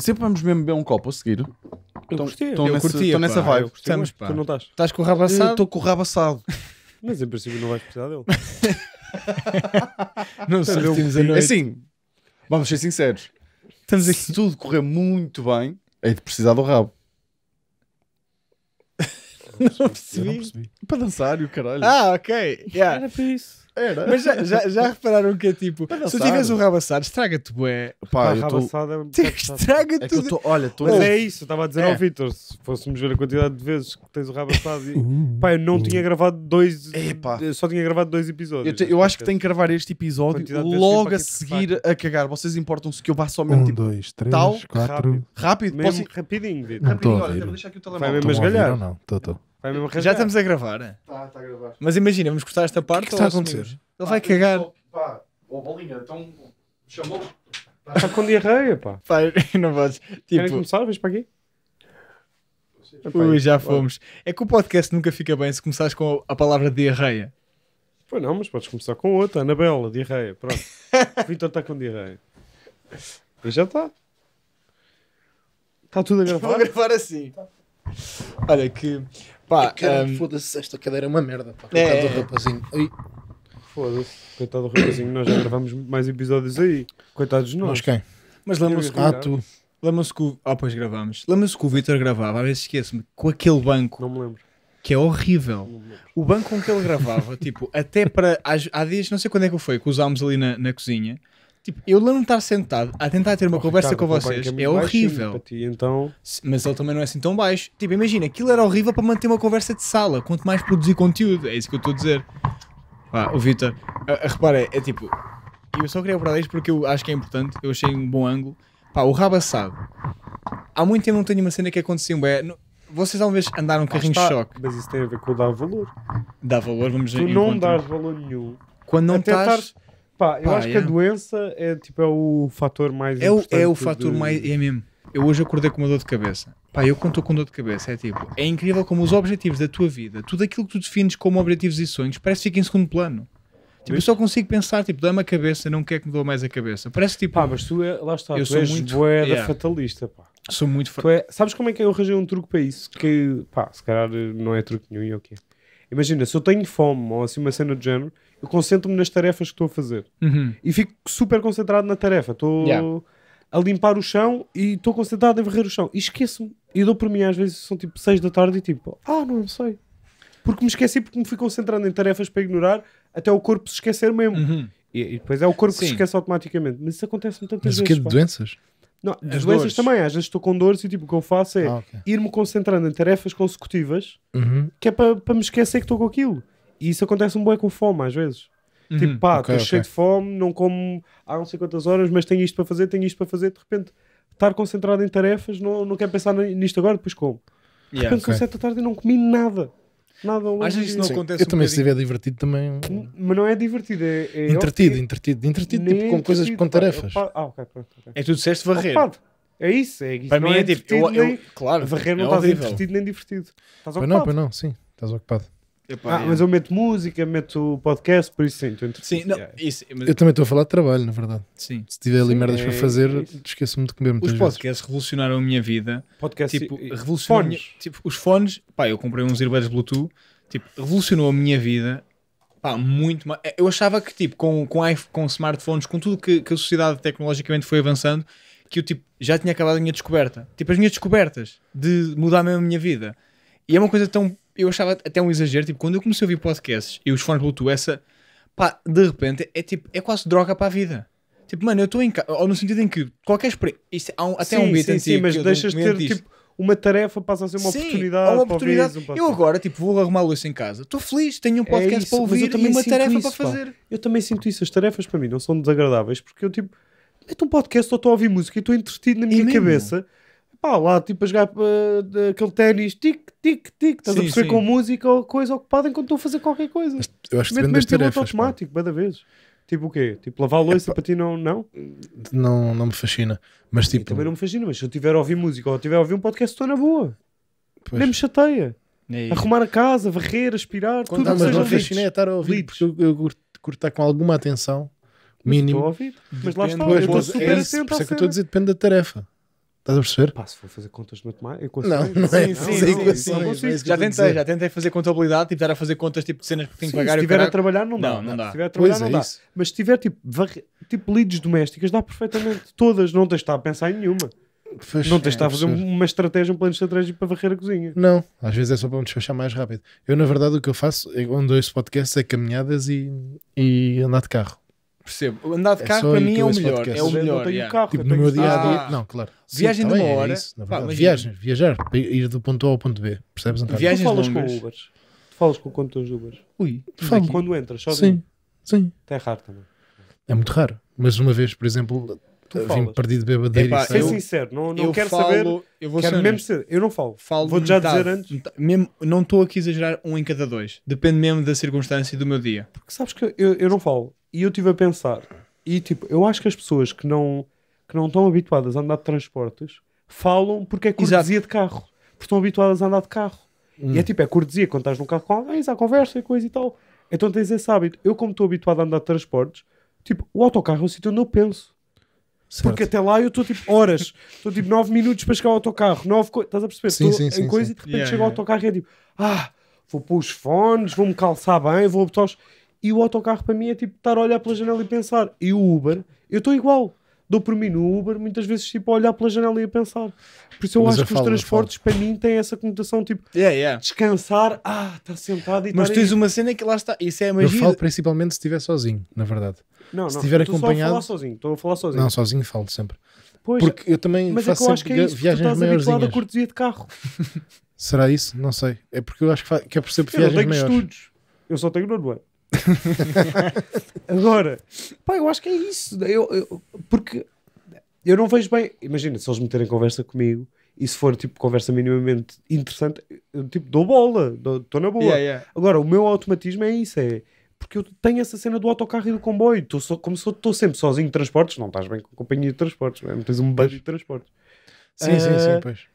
Sempre vamos mesmo beber um copo a seguir. Eu Tão- curti, tão eu curti, nessa vibe. eu Estamos, mas pá. Tu não estás. Estás com o rabo assado? Estou com o rabo assado. Mas em princípio não vais precisar dele. Não sei, Eu... É Assim, vamos ser sinceros. Estamos aqui. Se tudo correr muito bem, é de precisar do rabo. Não percebi. Para dançar, e o caralho. Ah, ok. Yeah. Era para isso. Era. É, é? Mas já, já, já repararam que é tipo, se tu tiveres um rabo assado, estraga-te, bué. Pá, o eu tô... é muito Estraga-te. É tô, olha, tô... Mas é isso, eu estava a dizer ao é. Vitor, se fôssemos ver a quantidade de vezes que tens o rabo assado. E... Uhum. Pá, eu não tinha gravado dois. Eu Só tinha gravado dois episódios. Eu, te, eu acho que tenho que gravar este episódio logo a seguir a cagar. Vocês importam-se que eu vá só mesmo um, tipo. dois, três, tal, quatro. Rápido. Rápido, posso... rapidinho, Vitor. Rapidinho, olha, deixa aqui o telemóvel. Vai mesmo esgalhar. Não, não, estou, estou. Vai mesmo Já estamos a gravar. É? Tá, tá a gravar. Mas imagina, vamos cortar esta parte. O que, é que está a acontecer? Ele pá, vai cagar. Só, pá, ó bolinha, então chamou. Está com diarreia, pá. Pá, não vais. Tipo... Querem começar? Vês para aqui? Ui, já é- fomos. É que o podcast nunca fica bem se começares com a palavra diarreia. Pois não, mas podes começar com outra. Anabela, diarreia. Pronto. Vitor está com diarreia. E já está. Está tudo a gravar. Vou gravar assim. Olha que. Pá, Cara, um... foda-se, esta cadeira é uma merda. Pá, é. do rapazinho. Ai. Foda-se, coitado do rapazinho, nós já gravamos mais episódios aí. Coitados de nós. Mas quem? Mas lembram-se que. Ah, tu. se que. O... Ah, pois gravamos. Lembram-se que o Vitor gravava, às vezes esqueço-me, com aquele banco. Não me lembro. Que é horrível. O banco com que ele gravava, tipo, até para. Há dias, não sei quando é que foi, que usámos ali na, na cozinha Tipo, eu lá não estar sentado a tentar ter uma oh, conversa Ricardo, com vocês. É, é horrível. Ti, então... Mas ele também não é assim tão baixo. Tipo, imagina, aquilo era horrível para manter uma conversa de sala. Quanto mais produzir conteúdo, é isso que eu estou a dizer. Pá, o Vitor, repara, é tipo, eu só queria abordar isto porque eu acho que é importante. Eu achei um bom ângulo. Pá, o Raba sabe. Há muito tempo não tenho uma cena que aconteceu. É, não, vocês talvez andaram um carrinho de choque. Mas isso tem a ver com dar valor. Dá valor, vamos Tu não encontro. dás valor nenhum. Quando não estás Pá, eu Pá, acho é. que a é. doença é, tipo, é o fator mais é o, é o fator de... mais. É mesmo. Eu hoje acordei com uma dor de cabeça. Pá, eu conto com dor de cabeça é tipo. É incrível como os objetivos da tua vida, tudo aquilo que tu defines como objetivos e sonhos, parece que fica em segundo plano. Tipo, eu só consigo pensar, tipo, dá-me a cabeça, não quer que me dou mais a cabeça. Parece tipo. Pá, mas tu, é, lá está, eu sou muito. eu yeah. muito fatalista, pá. Sou muito fatalista. É, sabes como é que eu arranjei um truque para isso? Que, pá, se calhar eh, não é truque nenhum e é o quê? Imagina, se eu tenho fome ou assim uma cena do género, eu concentro-me nas tarefas que estou a fazer uhum. e fico super concentrado na tarefa. Estou yeah. a limpar o chão e estou concentrado em varrer o chão e esqueço-me. E dou por mim, às vezes são tipo 6 da tarde e tipo, ah, não sei. Porque me esqueci, porque me fui concentrando em tarefas para ignorar até o corpo se esquecer mesmo. Uhum. E, e, depois é o corpo Sim. que se esquece automaticamente. Mas isso acontece muitas vezes. Mas vezes. Que é de doenças? Não, As doenças dores. também. Às vezes estou com dores e tipo, o que eu faço é ah, okay. ir-me concentrando em tarefas consecutivas uhum. que é para, para me esquecer que estou com aquilo. E isso acontece um bué com fome às vezes. Uhum. Tipo, pá, estou okay, okay. cheio de fome, não como há não sei quantas horas, mas tenho isto para fazer, tenho isto para fazer. De repente, estar concentrado em tarefas, não, não quero pensar nisto agora, depois como. De yeah, repente, okay. são sete da tarde e não comi nada. Nada Às vezes isso não acontece. Eu um também, bocadinho. se estiver divertido, também. Mas não é divertido, é. é entretido, entretido, entretido, tipo, com coisas, com tarefas. Pá, ah, ok, pronto. okay. É tudo certo varrer. É isso, é isso. Para não mim é, é tipo, eu, eu, claro, varrer não é estás divertido nem divertido. Estás ocupado. Para não, para não, sim, estás ocupado. Epá, ah, é. mas eu meto música, meto podcast, por isso sim, estou Sim, não, isso, mas... Eu também estou a falar de trabalho, na verdade. Sim. Se tiver ali sim, merdas é, para fazer, é esqueço-me de comer Os podcasts vezes. revolucionaram a minha vida. Podcast, tipo, e... revolucionaram fones. tipo, os fones, pá, eu comprei uns earbuds Bluetooth, tipo, revolucionou a minha vida. Pá, muito mais. Eu achava que, tipo, com, com, iPhone, com smartphones, com tudo que, que a sociedade tecnologicamente foi avançando, que eu, tipo, já tinha acabado a minha descoberta. Tipo, as minhas descobertas de mudar mesmo a minha vida. E é uma coisa tão eu achava até um exagero, tipo, quando eu comecei a ouvir podcasts e os fones Bluetooth, essa, pá, de repente, é, é tipo, é quase droga para a vida. Tipo, mano, eu estou em casa, ou no sentido em que qualquer experiência, é, há um, até sim, um beat sim, Sim, mas deixas de ter, tipo, uma tarefa passa a ser uma Sim, oportunidade. Uma oportunidade. eu agora, tipo, vou arrumar a luz em casa. Estou feliz, tenho um é podcast é isso, para ouvir também e uma tarefa isso, para fazer. Pá. Eu também sinto isso. As tarefas para mim não são desagradáveis porque eu, tipo, meto um podcast ou estou a ouvir música e estou entretido na minha cabeça. Mesmo? pá, lá tipo a jogar uh, aquele ténis, tic, tic, tic, estás sim, a perceber sim. com música ou coisa ocupada enquanto estou a fazer qualquer coisa. Mas, eu acho que depende das tarefas. automático, cada vez. Tipo o quê? Tipo lavar a é louça é, para ti não, não? Não, não me fascina. Mas tipo... também não me fascina, mas se eu tiver a ouvir música ou tiver a ouvir um podcast estou na boa. Pois. Nem me chateia. É Arrumar a casa, varrer, aspirar, Quando tudo não, mas seja não fascina é estar a ouvir, porque eu, eu curto, com alguma atenção mínimo. Mas, mas lá está, eu estou super é isso, atento Por isso é que eu estou a dizer, depende da tarefa. Estás a perceber? Pá, se for fazer contas de matemática, Não, não é. Sim, sim, sim, é sim, sim, sim. Já tentei, já tentei fazer contabilidade, tipo, estar a fazer contas tipo, de cenas que tenho que pagar. Se estiver a trabalhar, não dá. Não, não dá. Se estiver a trabalhar, pois é não é dá. Mas se tiver tipo, varre... tipo leads domésticas, dá perfeitamente. Todas, não tens de estar a pensar em nenhuma. não tens de é, estar é, a fazer professor. uma estratégia, um plano estratégico para varrer a cozinha. Não, às vezes é só para me desfechar mais rápido. Eu, na verdade, o que eu faço, onde dois podcasts, é caminhadas e, e andar de carro. Percebo. Andar de é carro é para mim é o melhor. Podcast. É o melhor. Eu tenho yeah. carro, tipo, no meu dia a dia. Ah, não, claro. Viagem Sim, tá de uma é hora. É isso, Pá, viagem, viajar, ir do ponto A ao ponto B. Percebes? António? Tá Viagens tu falas longas. com Uber. Tu falas com condutores de Uber. Ui, falo. Quando entras, só Sim. Sim. Até tá É raro também. É muito raro. Mas uma vez, por exemplo, eh, vim perdido bebadeiro. Epá, ser eu, sincero, não, não quero falo, saber. Eu vou quero mesmo ser. Eu não falo. falo Vou já dizer antes. não estou aqui a exagerar um em cada dois. Depende mesmo da circunstância e do meu dia. Porque sabes que eu não falo. E eu estive a pensar, e tipo, eu acho que as pessoas que não, que não estão habituadas a andar de transportes falam porque é cortesia Exato. de carro, porque estão habituadas a andar de carro. Hum. E é tipo, é cortesia quando estás num carro com alguém, há conversa e coisa e tal. Então tens esse hábito. Eu, como estou habituado a andar de transportes, tipo, o autocarro é o sítio onde eu penso. Certo. Porque até lá eu estou tipo horas, estou tipo nove minutos para chegar ao autocarro, 9 co... estás a perceber? Sim, sim, sim, em coisa e de repente yeah, chego yeah. ao autocarro e é tipo, ah, vou pôr os fones, vou me calçar bem, vou botar os. E o autocarro para mim é tipo estar a olhar pela janela e pensar. E o Uber, eu estou igual. Dou por mim no Uber, muitas vezes tipo a olhar pela janela e a pensar. Por isso eu Mas acho eu que falo, os transportes para mim têm essa conotação tipo Yeah, yeah. descansar, ah, estar sentado e Mas tens aí. uma cena que lá está, isso é a Eu falo principalmente se estiver sozinho, na verdade. Não, se não, tiver estou só a falar sozinho, estou a falar sozinho. Não, sozinho falo sempre. Pois, Porque eu também mas é que eu acho que é isso, viagens estás habituado à cortesia de carro. Será isso? Não sei. É porque eu acho que, fa- que eu é percebo Eu não viagens tenho maiores. estudos, eu só tenho nono ano. Agora, pá, eu acho que é isso. Eu, eu, porque eu não vejo bem. Imagina, se eles meterem conversa comigo e se for tipo conversa minimamente interessante, eu, tipo dou bola, estou na boa. Yeah, yeah. Agora, o meu automatismo é isso: é porque eu tenho essa cena do autocarro e do comboio. Tô so, como se eu estou sempre sozinho de transportes, não estás bem com companhia de transportes, não é? tens um banho de transportes. Sim, uh, sim, sim, eh, pois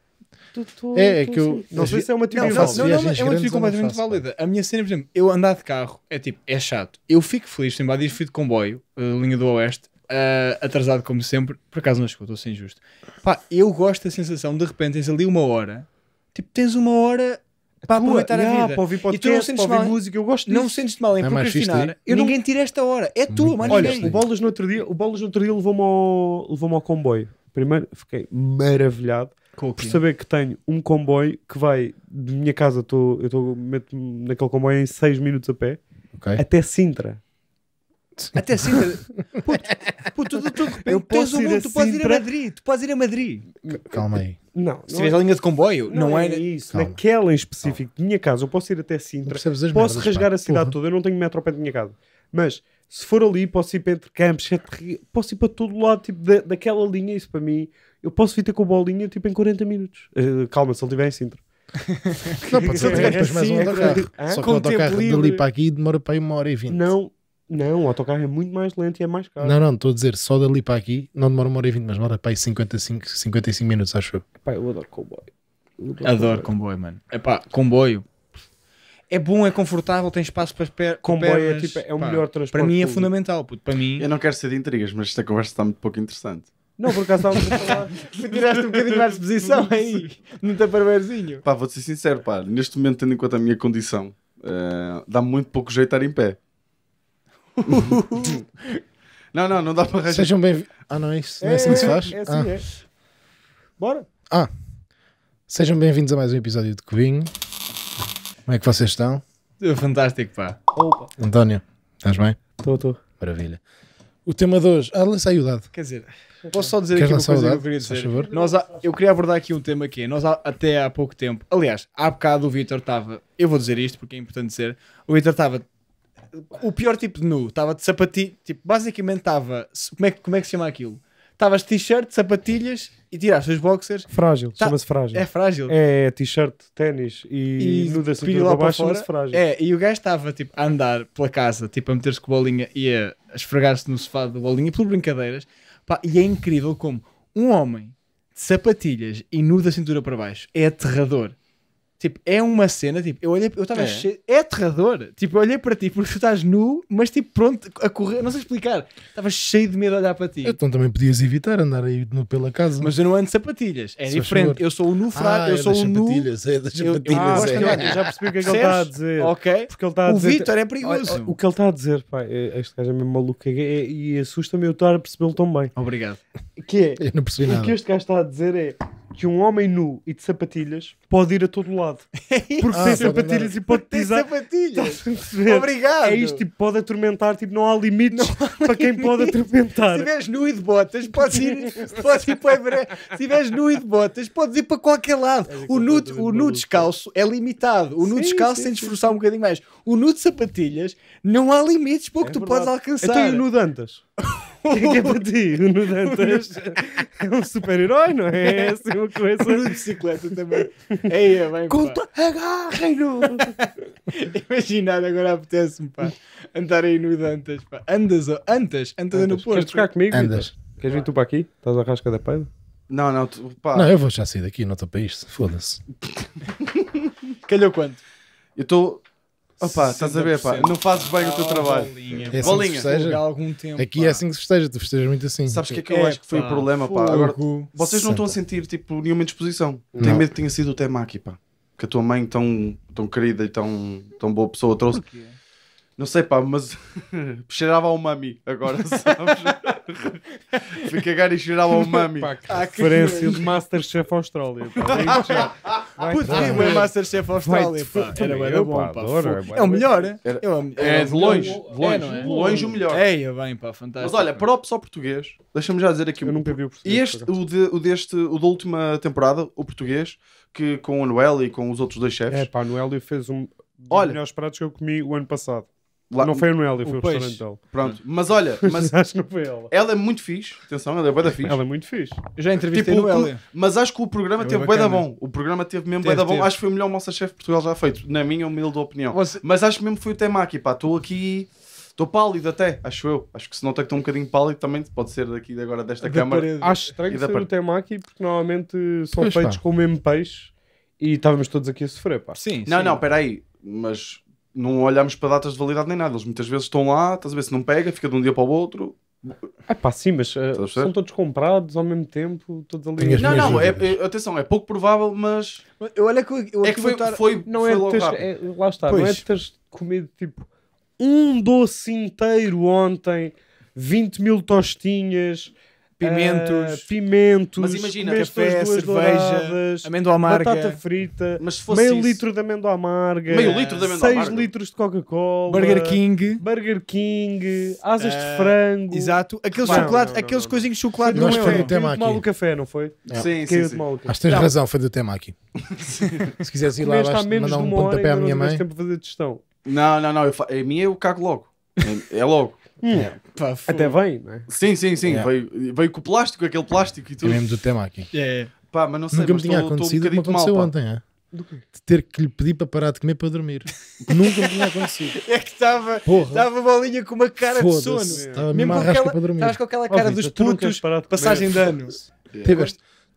tu, tu, é, é que eu não sei se é uma teoria não, não, não, não, é uma teoria completamente válida. A minha cena, por exemplo, eu andar de carro é tipo, é chato. Eu fico feliz, tem vários fui de comboio, eh, linha do Oeste, Uh, atrasado como sempre, por acaso não chegou, estou sem justo. injusto. Pá, eu gosto da sensação, de repente tens ali uma hora, tipo, tens uma hora é para aproveitar yeah, a vida. Para ouvir podcast, e tu não sentes mal, música, eu gosto disso. Não sentes mal em não é procrastinar. Eu ninguém não... tira esta hora, é tu mas Olha, ninguém. o Bolas no outro dia, o no outro dia levou-me ao, levou ao comboio. Primeiro, fiquei maravilhado. Cool, por saber que tenho um comboio que vai de minha casa, tô, eu tô, meto-me naquele comboio em 6 minutos a pé okay. até Sintra. Até Sintra. Puto, puto, tu, tu, tu, eu posso ir mundo, tu podes ir a Madrid, tu podes ir a Madrid. Calma aí. Não, se tiveres é... a linha de comboio, não, não é isso. Calma. Naquela em específico, de minha casa, eu posso ir até Sintra, posso rasgar a cidade Porra. toda, eu não tenho metro ao pé de minha casa. Mas se for ali, posso ir para entre campos, é posso ir para todo lado, tipo, da, daquela linha, isso para mim, eu posso vir ter com a bolinha, tipo, em 40 minutos. Uh, calma, se ele tiver em Sintra. não, pode ser, é, depois mais um assim, autocarro. Só que o autocarro dali para aqui demora para aí uma hora e vinte. Não, não, o autocarro é muito mais lento e é mais caro. Não, não, estou a dizer, só dali para aqui não demora uma hora e vinte, mas demora para aí 55, 55 minutos, acho eu. Epá, eu adoro comboio. Eu adoro, adoro comboio, comboio mano. pá, comboio é bom, é confortável, tem espaço para pé, comboio é pernas, é, tipo, é o pá, melhor transporte. Para mim é público. é fundamental, puto, para mim. Eu não quero ser de intrigas, mas esta conversa está muito pouco interessante. Não, por acaso estávamos a falar. Tiraste um bocadinho mais posição aí, num taparbeirzinho. Pá, vou-te ser sincero, pá, neste momento, tendo em conta a minha condição, uh, eh, dá muito pouco jeito estar em pé. não, não, não dá para arranjar. Sejam bem-vindos. Ah, não é isso? Não é, é assim que se é, faz? É assim, ah. é. Bora? Ah. Sejam bem-vindos a mais um episódio de Covinho. Como é que vocês estão? Fantástico, pá. Opa. António, estás bem? Estou, estou. Maravilha. O tema de hoje. Ah, lancei o dado. Quer dizer, posso só dizer Queres aqui uma coisa que eu queria dizer. Favor? Nós, eu queria abordar aqui um tema que é, nós até há pouco tempo, aliás, há bocado o Vitor estava, eu vou dizer isto porque é importante dizer, o Vitor estava o pior tipo de nu, estava de sapatinho. tipo, basicamente estava, como é, como é que se chama aquilo? Estavas t-shirt, sapatilhas e tiraste os boxers. Frágil, tá, chama-se frágil. É frágil. É, é t-shirt, ténis e, e nuda assim cintura para baixo chama-se frágil. É, e o gajo estava tipo, a andar pela casa, tipo, a meter-se com a bolinha e a esfregar-se no sofá da bolinha por brincadeiras. Pá, e é incrível como um homem de sapatilhas e nuda cintura para baixo é aterrador. Tipo, é uma cena, tipo, eu olhei, eu estava é. cheio, é aterrador. Tipo, eu olhei para ti porque tu estás nu, mas tipo, pronto, a correr, não sei explicar. Estava cheio de medo de olhar para ti. Então também podias evitar andar aí nu pela casa. Mas eu não ando sapatilhas, é diferente. Eu sou o nu fraco, ah, eu é sou o nu. é das eu, ah, sapatilhas, eu, é. eu, é. já percebi o que é que ele está a dizer. Ok, porque ele a o dizer. Vitor é perigoso. o que ele está a dizer, pá, é, este gajo é mesmo maluco é, e, assusta-me eu estar a percebê lo tão bem. Obrigado. Que é, eu não percebi nada. O que este gajo está a dizer é que um homem nu e de sapatilhas pode ir a todo lado. É Porque ah, tem tá sapatilhas e pode pisar. sapatilhas. Obrigado. É isto, tipo, pode atormentar, tipo, não há limites não há para quem pode atormentar. Se estiveres nu e de botas, podes ir, podes ir para Everest. Se estiveres nu e de botas, podes ir para qualquer lado. É o nu, o nu descalço é limitado. O nu sim, descalço tem de esforçar um bocadinho mais. O nu de sapatilhas não há limites para o que é tu verdade. podes alcançar. Eu tenho nu de antas. Que é para ti? O Nuno Dantas é um super-herói, não é? É assim uma coisa. de bicicleta também. é bem, Conta, agarrem-no! Imaginar agora apetece-me, pá. Andar aí no Dantas, pá. Andas, oh, antas, andas no posto. Queres tocar comigo? Andas. Queres vir tu para aqui? Estás a rasca da pedra? Não, não, tu, pá. Não, eu vou já sair daqui, não estou para isto. Foda-se. Calhou quanto? Eu estou Opa, estás a ver, pá, não fazes bem o teu ah, trabalho. Bolinha. É assim bolinha. Que festeja. Algum tempo, Aqui é pá. é assim que se festeja, tu festejas muito assim. Sabes o que é que eu é, acho que foi pá. o problema, pá? Agora, vocês não estão a sentir, tipo, nenhuma disposição? Não. Tenho medo que tenha sido o tema aqui, pá. Que a tua mãe, tão, tão querida e tão, tão boa pessoa, trouxe. Porquê? Não sei, pá, mas cheirava ao mami agora, sabes? a cagar e cheirava ao mami. Pá, que ah, de Masterchef Austrália. Pá. Puto, é Masterchef Austrália. Era, era, era bom, pá adoro, é o melhor, é? É, é de longe, de longe, é, é? de longe o melhor. É, bem, pá, fantástico. Mas olha, o pessoal português, deixa-me já dizer aqui. Eu nunca vi o português. Este, o, de, o deste, o da última temporada, o português, que com o Noel e com os outros dois chefes. É, pá, o Noel fez um dos olha, melhores pratos que eu comi o ano passado. Lá, não foi a Noélia, foi o, o restaurante dela. Pronto, mas olha, mas acho que não foi ela. Ela é muito fixe, atenção, ela é boeda da fixe. Ela é muito fixe. Eu já entrevistei tipo, Noélia. Mas acho que o programa é teve boeda da bom. O programa teve mesmo boeda da bom. Acho que foi o melhor Chef Portugal já feito, na minha humilde opinião. Você... Mas acho que mesmo foi o tema aqui, pá, estou aqui... Estou pálido até, acho eu. Acho que se não estou um bocadinho pálido também pode ser daqui agora desta da câmara. Parede. Acho estranho ser par... o temaki porque normalmente são pois feitos pá. com o mesmo peixe e estávamos todos aqui a sofrer, pá. Sim, Não, sim. não, espera aí. Mas não olhamos para datas de validade nem nada. Eles muitas vezes estão lá, estás a ver se não pega, fica de um dia para o outro. É pá, sim, mas uh, são todos comprados ao mesmo tempo, todos ali. Não, não, é, é, atenção, é pouco provável, mas. Eu, olha que, eu, é que foi, foi, não foi é, logo teres, é, Lá está, pois. não é teres comido tipo um doce inteiro ontem, 20 mil tostinhas pimentos, uh, pimentos mas imagina, café, cerveja, douradas, amêndoa amarga, batata frita, mas meio isso, litro de amêndoa amarga, meio litro de amêndoa seis amarga. litros de Coca-Cola, Burger King, Burger King, ah, asas uh, de frango. Exato, aqueles não, chocolates, não, não, aqueles coisinhos de chocolate não, não foi é. do tema aqui. Mal café, não foi? Não. Sim, sim, sim. Acho que tens razão, foi do tema aqui. Se quiseres ir lá, vais mandar um pontapé à minha mãe. Não, não, não, eu, a minha eu cago logo. É, é logo. Yeah. Hum. É. Até vem, não é? Sim, sim, sim. Yeah. É. Veio, veio com o plástico, aquele plástico e tudo. Tivemos é o tema aqui. É. Pá, mas não sei, Nunca me tinha tô, acontecido o que um aconteceu mal, ontem, é? De ter que lhe pedir para parar de comer para dormir. Nunca me tinha acontecido. É que estava estava bolinha com uma cara de sono. Estava mesmo com aquela, para dormir. com aquela cara dos putos, passagem de anos.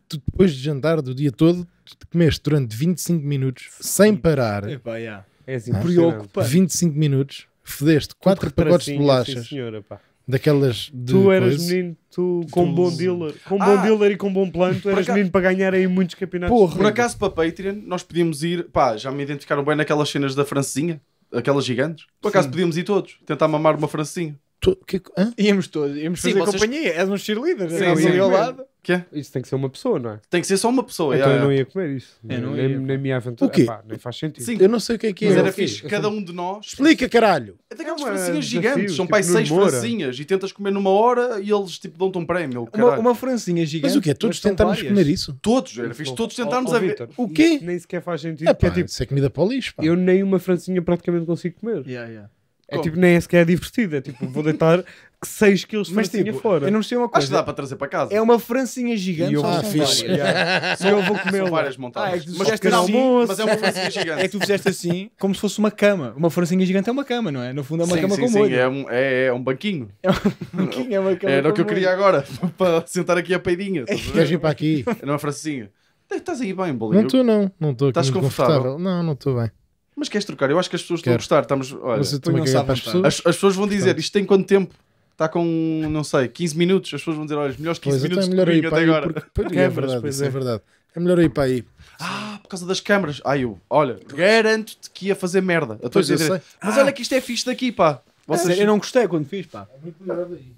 tu depois de jantar do dia todo, comeste durante 25 minutos sem parar. Epá, yeah. É assim, ah, 25 minutos fedeste quatro um pacotes de bolachas. Sim, senhora, pá. Daquelas de Tu eras coisa. menino, tu com tu... bom dealer, com ah, bom dealer e com bom plano, tu eras cá... menino para ganhar aí muitos campeonatos. Porra, por acaso para Patreon nós podíamos ir, pá, já me identificaram bem naquelas cenas da francesinha, aquelas gigantes. Por acaso Sim. podíamos ir todos, tentar mamar uma Francinha. Tu... Que... Íamos todos, íamos fazer vocês... companhia, és um cheerleader, Sim, ali ao lado. Isso tem que ser uma pessoa, não é? Tem que ser só uma pessoa. Então é, eu não ia comer isso. Eu não ia. Na, minha aventura. O quê? Epá, nem faz sentido. Sim, Eu não sei o que é que é. mas era fixe. Cada um de nós. Explica, caralho! Até aquelas É uma- é francinhas gigantes, tipo são tipo, pai seis Moura. francinhas e tentas comer numa hora e eles tipo dão-te um prémio. Uma, uma francinha gigante. Mas o quê? Todos são tentarmos comer isso? Todos, era tipo, fixe, todos tentarmos a ver. O quê? Nem sequer faz sentido. É, pá, é tipo, isso é comida para o lixo, pá. eu nem uma francinha praticamente consigo comer. Yeah, yeah. É tipo, nem é sequer divertido. É tipo, vou deitar 6 quilos de Mas francinha tipo, fora. eu não sei uma coisa. Acho que dá para trazer para casa. É uma francinha gigante. E eu só vou- Ah, Yeah. Só eu vou comer várias montagens. Ah, é mas, assim, almoço. mas é uma francinha gigante. É que tu fizeste assim, como se fosse uma cama. Uma francinha gigante é uma cama, não é? No fundo é uma sim, cama sim, com sim, molho. é um, é, é um banquinho. É banquinho, é uma cama é, Era o que eu queria agora, para sentar aqui a peidinha. Queres para aqui? Não é francinha. Estás aí bem, bolinho. Não estou, não. Não estou Estás confortável? Não, não estou bem. Mas queres trocar? Eu acho que as pessoas estão a gostar. Estamos, olha, Mas eu estou a as pessoas. as, as pessoas vão dizer, isto tem quanto tempo? está com, não sei, 15 minutos, as pessoas vão dizer, olha, os melhores 15 pois, minutos então é melhor até agora. Porque, é verdade, pois é. é. verdade. É melhor ir para aí. Ah, por causa das câmaras. Ai, eu, olha, garanto-te que ia fazer merda. Eu pois, a dizer, eu sei. Mas ah. olha que isto é fixe daqui, pá. Vocês... Eu não gostei quando fiz, pá. É muito melhor daí.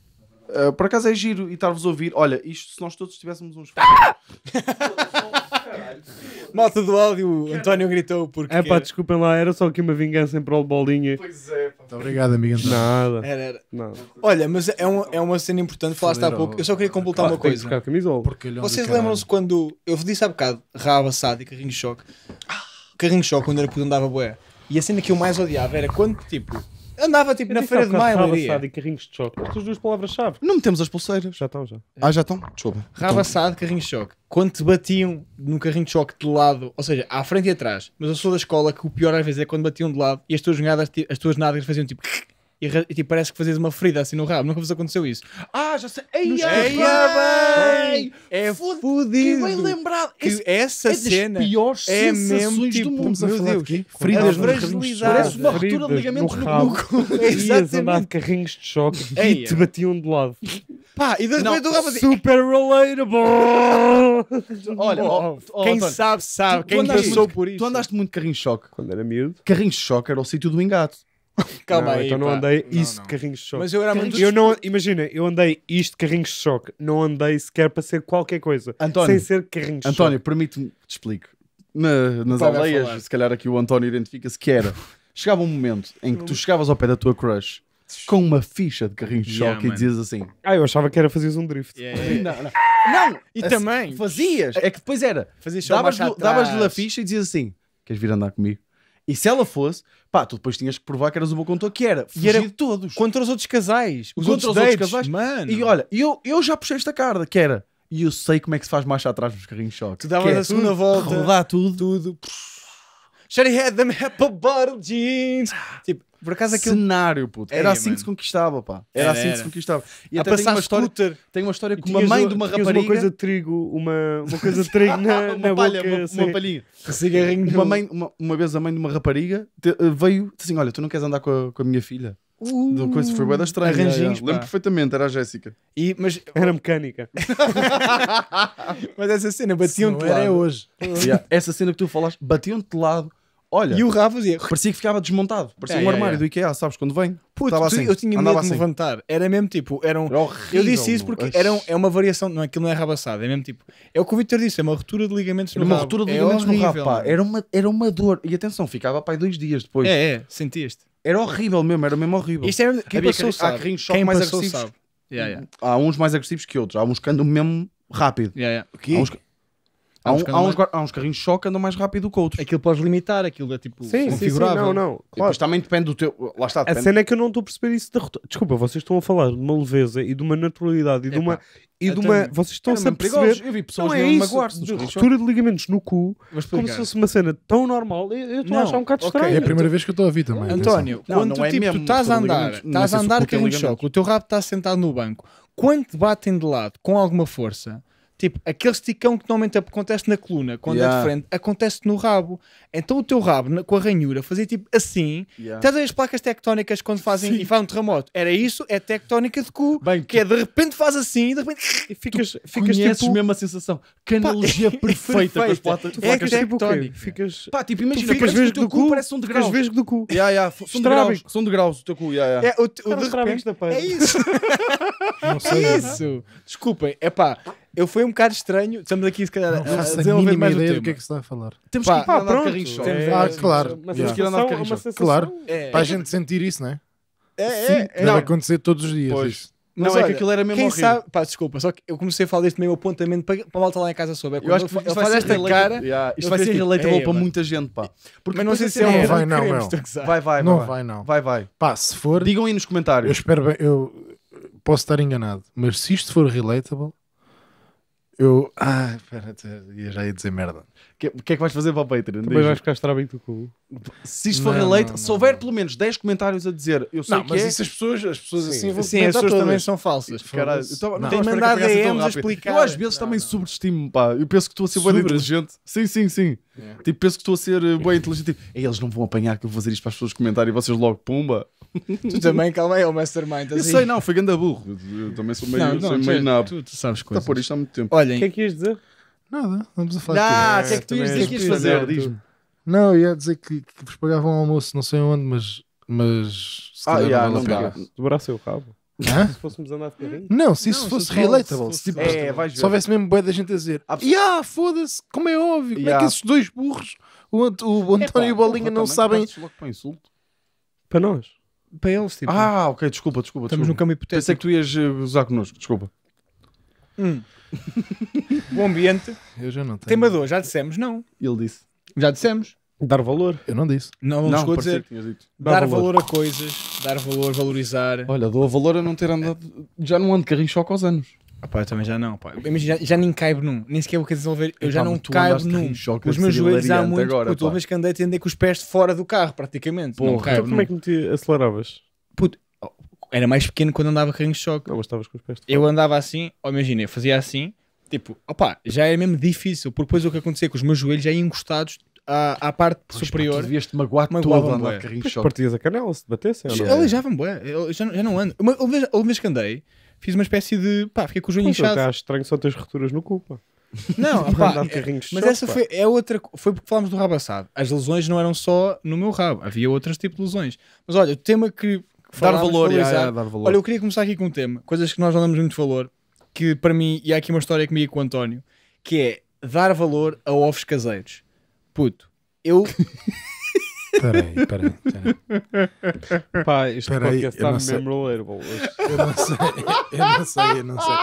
Uh, por acaso é giro e estar-vos a ouvir. Olha, isto se nós todos tivéssemos uns. Ah! Caralho. Malta do áudio, o António gritou porque. É pá, desculpem lá, era só aqui uma vingança em prol de bolinha. Pois é, pá. Muito obrigado, amigo António. Nada. Era, era. Nada. Olha, mas é, um, é uma cena importante, falaste há pouco. Eu só queria completar claro, uma coisa. É Vocês lembram-se quando. Eu disse há bocado, rabo assado e carrinho de choque. Carrinho de choque, quando era puto andava boé. E a cena que eu mais odiava era quando, tipo Andava tipo Eu na feira de maio, assado e carrinhos de choque. Estas duas palavras-chave. Não metemos as pulseiras. Já estão, já. Ah, já estão? Desculpa. Rabassado, carrinho de choque. Quando te batiam num carrinho de choque de lado, ou seja, à frente e atrás, mas eu sou da escola que o pior às vezes é quando batiam de lado e as tuas jogadas, as tuas nádegas faziam tipo e, e tipo, parece que fazias uma ferida assim no rabo. Nunca vos aconteceu isso. Ah, já sei. Ei, ah, tá bem! É fodido. Que bem lembrado. Que Esse, essa é cena piores é mesmo tipo, do mundo. Meu Deus, de feridas no Parece uma ruptura de ligamentos no, no cu. Exatamente. de carrinhos de choque e te batiam de lado. Pá, e depois do rabo assim, Super relatable. Olha, quem sabe, sabe. Quem passou por isso. Tu andaste muito carrinho de choque. Quando era miúdo. Carrinho de choque era o sítio do engato. Calma não, aí. Então pá. não andei isto isso de carrinhos de choque. Mas eu era muito. Eu não, imagina, eu andei isto de carrinhos de choque. Não andei sequer para ser qualquer coisa. António, sem ser carrinhos de António, choque. permite-me, te explico. Na, nas aldeias, se calhar aqui o António identifica-se que era. Chegava um momento em que tu chegavas ao pé da tua crush com uma ficha de carrinhos de yeah, choque man. e dizias assim. Ah, eu achava que era fazias um drift. Yeah, yeah. não, não. não! E assim, também. Fazias. É que depois era. Fazias davas-lhe davas a ficha e dizias assim: queres vir andar comigo? E se ela fosse, pá, tu depois tinhas que provar que eras o bom contor, que era fugir e era de todos. Contra os outros casais. Os contra outros, dates, outros casais. Mano. E olha, eu, eu já puxei esta carta, que era, e eu sei como é que se faz marcha atrás dos carrinhos de choque. Tu davas é, a segunda tudo, volta. Rodar tudo. Tudo. Shady had them apple bottle jeans. Ah. Tipo, por acaso aquele cenário, puto. Era assim mano. que se conquistava, pá. Era, era assim era. que se conquistava. E a ah, até passar tem uma história, scooter, tem uma história com uma mãe de uma rapariga. uma coisa de trigo, uma, uma coisa de trigo na, uma na palha, boca, uma, uma assim. palhinha. Uma, mãe, uma, uma vez a mãe de uma rapariga te, eh, veio, disse assim: Olha, tu não queres andar com a, com a minha filha? Uh, do coisa foi bem estranha. Arranjinhos, Lembro perfeitamente, era a Jéssica. E, mas... Era mecânica. mas essa cena batiam-te lado. Era é hoje. Yeah. Essa cena que tu falaste, batiam-te de lado Olha. E o Rafa fazia. Parecia que ficava desmontado. Parecia é, um é, armário é. do IKEA, sabes, quando vem. Puto, assim, eu tinha medo de assim. levantar. Era mesmo tipo, era um- Era horrível, eu disse isso porque era um- é uma variação, não, aquilo não é rabaçado, é mesmo tipo. É o que o Vitor disse, é uma ruptura de ligamentos Era no uma rabo. ruptura de ligamentos é no rabo, pá. Era uma, era uma dor. E atenção, ficava para aí dois dias depois. É, é, sentiste. Era horrível mesmo, era mesmo horrível. Isto é quem Havia passou há sabe. carrinhos mais agressivos. sabe. Yeah, yeah. Há uns mais agressivos que outros. Há uns que andam mesmo rápido. Yeah, yeah. Há uns que- Há, um, há, uns, há uns carrinhos só que andam mais rápido que outros. Aquilo podes limitar, aquilo é tipo sim, configurável. Sim, sim, não, não. Claro. Depois também depende do teu. Lá está, depende. A cena é que eu não estou a perceber isso de rota. Desculpa, vocês estão a falar de uma leveza e de uma naturalidade e de uma. E de uma... Vocês estão a perceber. Eu vi pessoas não é isso, de ruptura de ligamentos no cu, como se fosse uma cena tão normal. Eu estou a achar um bocado okay. estranho. É a primeira vez que eu estou a ouvir também. António, não, quando não tu, é tipo, tu estás a andar, estás a é andar que é um choque, o teu rabo está sentado no banco, quando te batem de lado com alguma força Tipo, aquele esticão que normalmente acontece na coluna, quando yeah. é de frente, acontece no rabo. Então o teu rabo, na, com a ranhura, fazia tipo assim. Yeah. Estás a ver as placas tectónicas quando fazem Sim. e fazem um terremoto? Era isso, é tectónica de cu. Bem, que, é tipo de repente faz assim e de repente e ficas, tu ficas conheces tipo... mesmo a sensação. Que analogia pá, perfeita, é, perfeita com as placas é, é Ficas... Pá, tipo, imagina, ficas vezes do cu, parece um de graus. vezes do cu. Yeah, yeah, são, de graus, são de graus o teu cu. Yeah, yeah. É, o, o, o de repente, é isso. Não sei. É isso. Desculpem, é pá. Eu fui um bocado estranho. Estamos aqui, se calhar, não faço a desenvolver mais ideia do que é que se está a falar. Temos pá, que ir para pronto. Carrinho é, ah, claro. Mas temos que ir andar Claro. É. Para a gente sentir isso, não é? É, é. Sim, é, vai acontecer todos os dias. Pois. Mas não, olha, é que aquilo era mesmo quem horrível. sabe, pá, desculpa, só que eu comecei a falar deste meio apontamento para, para a malta lá em casa souber. Eu acho que ele faz esta cara, isto vai ser relatable para muita gente, pá. mas não sei se é não vai não, meu. Vai, vai, não vai não. Vai, vai. Pá, se for, digam aí nos comentários. Eu espero bem, eu posso estar enganado, mas se isto for relatable, eu. Ah, espera, já ia dizer merda que, que é que vais fazer para o Patreon? Também vais ficar estrabinho do cu. Se isto for não, se houver não. pelo menos 10 comentários a dizer, eu sei não, que mas é... isso as pessoas, as pessoas assim vão Sim, as pessoas todas. também são falsas. não, tem mandado DMs a é explicar. Eu às vezes também subestimo, pá. Eu penso que estou a ser bem inteligente. Sim, sim, sim. Yeah. É. Tipo, penso que estou a ser eh, bem inteligente. Tipo, eles não vão apanhar que eu vou fazer isto para as pessoas comentarem e vocês logo, pumba. Tu também, calma aí, é o mastermind. Assim. Eu sei, não, foi ganda burro. Eu, também sou meio, não, não, sou meio nabo. Tu, tu sabes coisas. Está por isto há muito tempo. Olhem, o que é que ias dizer? Nada, vamos a falar. Ah, o que é que é, tu ias é dizer que ias fazer? É, não, ia dizer que, que vos pagavam um almoço, não sei onde, mas. mas se ah, yeah, não, não dá. Dobrar seu rabo. Hã? Se fôssemos andar de carrinho? Não, se isso não, fosse se relatable, se, Tipo, é, se, se houvesse mesmo boia da gente a dizer, ah, yeah, foda-se, como é óbvio, yeah. como é que esses dois burros, o, Ant o António é, pá, e o Bolinha, não sabem. Logo para insulto? Para nós? Para eles, tipo. Ah, ok, desculpa, desculpa. Estamos desculpa. num campo hipotético. Pensei que tu ias eh, usar connosco, desculpa. Hum o ambiente. Eu já não tenho. já dissemos não. Ele disse. Já dissemos. Dar valor. Eu não disse. Não, não chegou dizer. Dar, dar valor. valor. a coisas, dar valor, valorizar. Olha, dou a valor a não ter andado. Já não ando carrinho choque aos anos. Ah, eu também já não, pá. já, já, nem caibo num. Nem sequer vou querer desenvolver. Eu, já pá, não caibo num. Choque, Os meus joelhos há muito. Agora, puto, vez que andei, andei com os pés de fora do carro, praticamente. Porra, não caibo então, como é que me aceleravas? Puto, era mais pequeno quando andava carrinho de choque. Não gostavas com os pés Eu andava assim, ou imagina, eu fazia assim, tipo, opa, já é mesmo difícil, porque depois o que acontecia com é os meus joelhos já iam encostados à, à parte pois, superior. Pá, devias-te magoar todo andar de carrinho de choque. Partias a canela se te batessem. Alejavam-me, eu já, já não ando. Uma, a última vez que andei, fiz uma espécie de, pá, fiquei com o joelho pois, inchado. Acho estranho só tens returas no cu, pá. Não, mas choque, essa pá. foi é outra, foi porque falámos do rabo assado. As lesões não eram só no meu rabo, havia outros tipos de lesões. Mas olha, o tema que dar valor, yeah, yeah, dar valor. Olha, eu queria começar aqui com um tema, coisas que nós não damos muito valor, que para mim, e há aqui uma história comigo e com o António, que é dar valor a ovos caseiros. Puto, eu. Peraí, peraí, peraí. Pá, este peraí, podcast está mesmo sei. Eu não sei, eu não sei, eu não sei.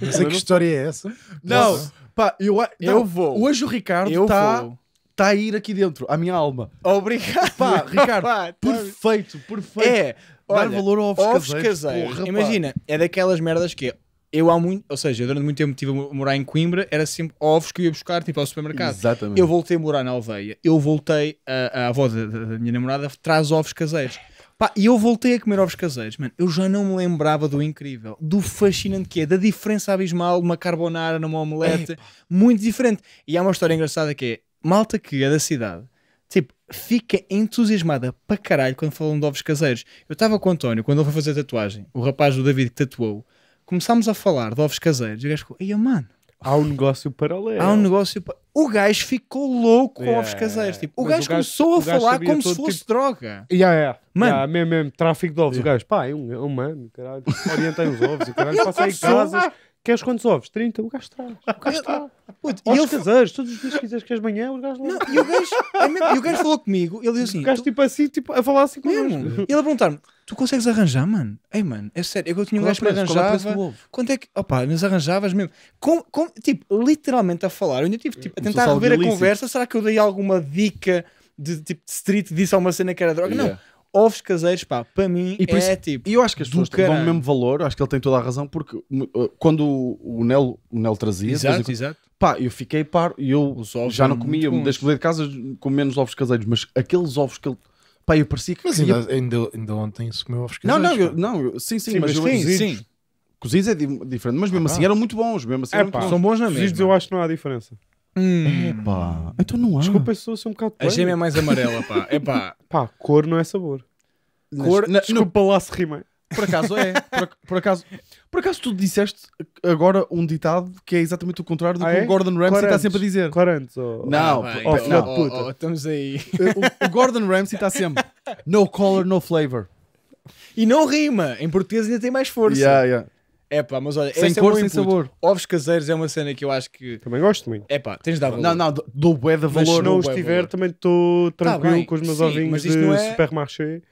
Não sei que história é essa. Não, pá, eu, não, eu vou. Hoje o Ricardo está tá a ir aqui dentro, a minha alma. Obrigado. Pá, Ricardo, tá perfeito, perfeito. É, Olha, dar valor ovos ovos caseiros. caseiros. Porra, Imagina, é daquelas merdas que eu há muito, ou seja, durante muito tempo estive a morar em Coimbra, era sempre ovos que eu ia buscar tipo ao supermercado. Exatamente. Eu voltei a morar na aldeia, eu voltei, a, a avó da, da minha namorada traz ovos caseiros. Pá, e eu voltei a comer ovos caseiros, mano. Eu já não me lembrava do incrível, do fascinante que é, da diferença abismal de uma carbonara numa omelete, muito diferente. E há uma história engraçada que é, malta que é da cidade, Tipo, fica entusiasmada para caralho quando falam de ovos caseiros. Eu estava com o António quando ele foi fazer tatuagem, o rapaz do David que tatuou. Começámos a falar de ovos caseiros e o gajo ficou, ei mano. Há um negócio paralelo. Há um negócio. Pa... O gajo ficou louco com ovos caseiros. Tipo, o, gajo o gajo começou a falar como se fosse tipo... droga. Yeah, yeah. Mano. Yeah, mesmo, mesmo, tráfico de ovos. Yeah. O gajo, pá, é um, humano, é caralho. Orientei os ovos, caralho. Passei casas. Queres quantos ovos? 30? O gajo traz. O gajo traz. Ah, puto, e ele... caseiros, todos os dias que quiseres que és manhã, o gajo Não, e, o gajo, é mesmo, e o gajo falou comigo, ele disse assim... O gajo tipo assim, tipo, a falar assim mesmo. Ele a perguntar-me, tu consegues arranjar, mano? Ei, mano, é sério, é eu tinha um é gajo que arranjava... é Quanto é que... Opa, mas arranjavas mesmo. Com, com, tipo, literalmente a falar, eu ainda tive tipo, a tentar rever a conversa, será que eu dei alguma dica de tipo street disse uma cena que era droga? Yeah. Não ovos caseiros, pá, para mim e é isso, tipo. E eu acho que as pessoas caralho. dão o mesmo valor, acho que ele tem toda a razão, porque uh, quando o Nel, o Nel trazia, exato, exato. pá, eu fiquei paro e eu já não comia, desde que de casa com menos ovos caseiros, mas aqueles ovos que ele. Pá, eu parecia que. Mas ainda, ia... ainda, ainda, ontem se comeu ovos caseiros. Não, não, eu, não sim, sim, sim, mas, mas sim, cozidos, sim. cozidos é diferente, mas mesmo ah, assim eram muito bons. Mesmo assim é, pá, bons. São bons na mesma. Cozidos eu acho que não há diferença. Hum. Epá, então não há. Desculpa, eu sou ser um bocado. A gêmea é mais amarela, pá. Epá. Pá, cor não é sabor. Cor, na, desculpa no... lá se rima. Por acaso é. Por, por, acaso, por acaso tu disseste agora um ditado que é exatamente o contrário do ah, que é? o Gordon Ramsay está sempre a dizer. Clarence, oh, não, ah, oh, não, puta. Oh, oh, estamos aí. O, o Gordon Ramsay está sempre no color, no flavor. E não rima. Em português ainda tem mais força. Yeah, yeah. É pá, mas olha, sem é cor, é sem input. sabor. Ovos caseiros é uma cena que eu acho que. Também gosto muito. É pá, tens de dar valor. Não, não, dou bué de valor. Mas se não estiver também estou tá tranquilo tá com os meus Sim, ovinhos de é... supermarché.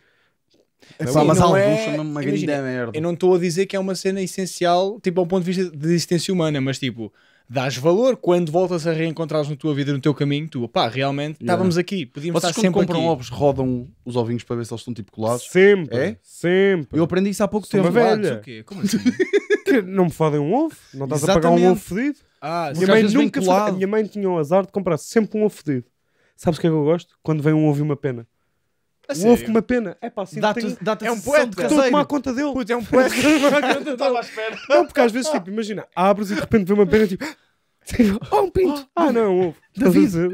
mas não é... são mesmo uma grande merda. Eu não estou a dizer que é uma cena essencial, tipo, ao ponto de vista de existência humana, mas tipo dás valor quando voltas a reencontrares na tua vida, no teu caminho, tu, pá, realmente estávamos yeah. aqui, podíamos Vocês estar sempre compram aqui. ovos, rodam os ovinhos para ver se eles estão tipo colados? Sempre, é? sempre. Eu aprendi isso há pouco Sou tempo. Uma velha. O quê? Como assim? que não me fodem um ovo, não estás Exatamente. a pagar um ovo fedido. Ah, minha mãe nunca colado. minha mãe tinha o azar de comprar sempre um ovo fedido. Sabes o que é que eu gosto? Quando vem um ovo e uma pena o ovo com uma pena. É pá, assim, Dá-te- tenho- é um sensação assim de poeta. estou a tomar conta dele. Puto, é um poeta. Estou a tomar conta Estava à espera. Não, porque às vezes, tipo, imagina, abres e de repente vê uma pena, e tipo, Oh, um pinto! ah, não, ovo. Davisa.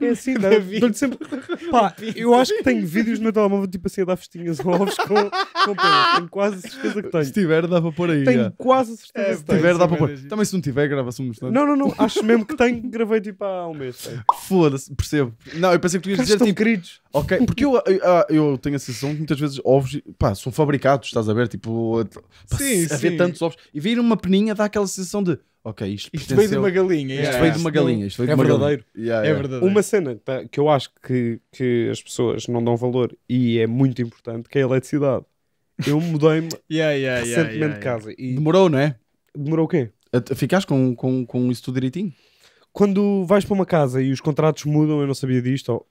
É assim, dá- dou-lhe sempre. Pá, eu acho que tenho vídeos no telemóvel tipo assim a dar festinhas a ovos com, com pelo. Tenho quase certeza que Se tiver, dá para pôr aí. já. Tenho quase certeza que é, que tenho. tiver, dá para pôr. É Também se não tiver, grava-se um instante. Não, não, não. Acho mesmo que tenho. Gravei tipo há um mês. Foda-se, percebo. Não, eu pensei que tu ias dizer estão tipo. queridos. Ok, porque eu, eu, ah, eu tenho a sensação que muitas vezes ovos pá, são fabricados, estás a ver? Tipo, a- pá, Sim, a ver tantos ovos. E vir uma peninha dá aquela sensação de ok, isto, isto pertenceu... veio de uma galinha. Isto yeah, veio de uma galinha. Isto veio é, de uma verdadeiro. Galinha. Yeah, é yeah. verdadeiro. Uma cena que eu acho que, que as pessoas não dão valor e é muito importante, que é a eletricidade. Eu mudei-me recentemente de casa. E... Demorou, não é? Demorou o quê? Ficaste com, com, com isso tudo direitinho? Quando vais para uma casa e os contratos mudam, eu não sabia disto, ou...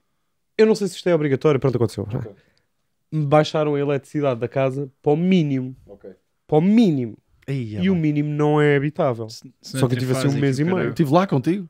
eu não sei se isto é obrigatório, pronto, aconteceu. Okay. Baixaram a eletricidade da casa para o mínimo. Ok. Para o mínimo e o mínimo não é habitável. Se, se Só que eu tive assim um mês e meio. Eu estive lá contigo.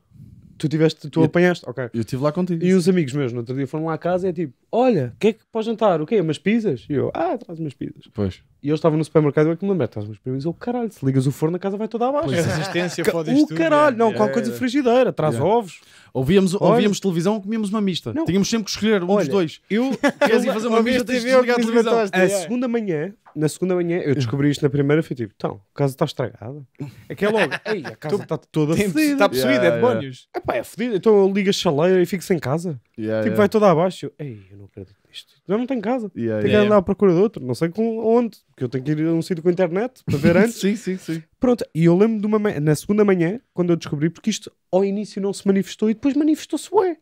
Tu tiveste, tu eu, apanhaste, ok. Eu estive lá contigo. E uns amigos meus no outro dia foram lá à casa e é tipo: Olha, o que é que pode jantar? O quê? Umas pizzas? E eu, ah, traz umas pizzas. Pois. E eu estava no supermercado e eu é que me lembro, traz umas pizzas. E eu, caralho, se ligas o forno, a casa vai toda abaixo. Pois. Resistência, fodes O caralho, né? não, é, qualquer é, coisa é. frigideira, traz ovos. Ouvíamos, ouvíamos televisão, comíamos uma mista. Não. Tínhamos sempre que escolher um Olha, dos dois. Eu, queres ir fazer uma mista, tens de ligar a televisão. A segunda manhã, na segunda manhã, eu descobri isto na primeira, fui tipo, então, a casa está estragada. É que é logo, ei, a casa então, está toda fedida. Está possuída, é yeah, é demónios. Yeah. Epá, é fedida, então eu ligo a chaleira e fico sem casa. Yeah, tipo, vai toda abaixo. Eu, ei, eu não acredito nisto. Eu não tenho casa. tenho que andar à procura de outro, não sei com onde, porque eu tenho que ir a um sítio com a internet para ver antes. sim, sim, sim. Pronto, e eu lembro de uma manhã na segunda manhã, quando eu descobri, porque isto ao início não se manifestou e depois manifestou-se, ué.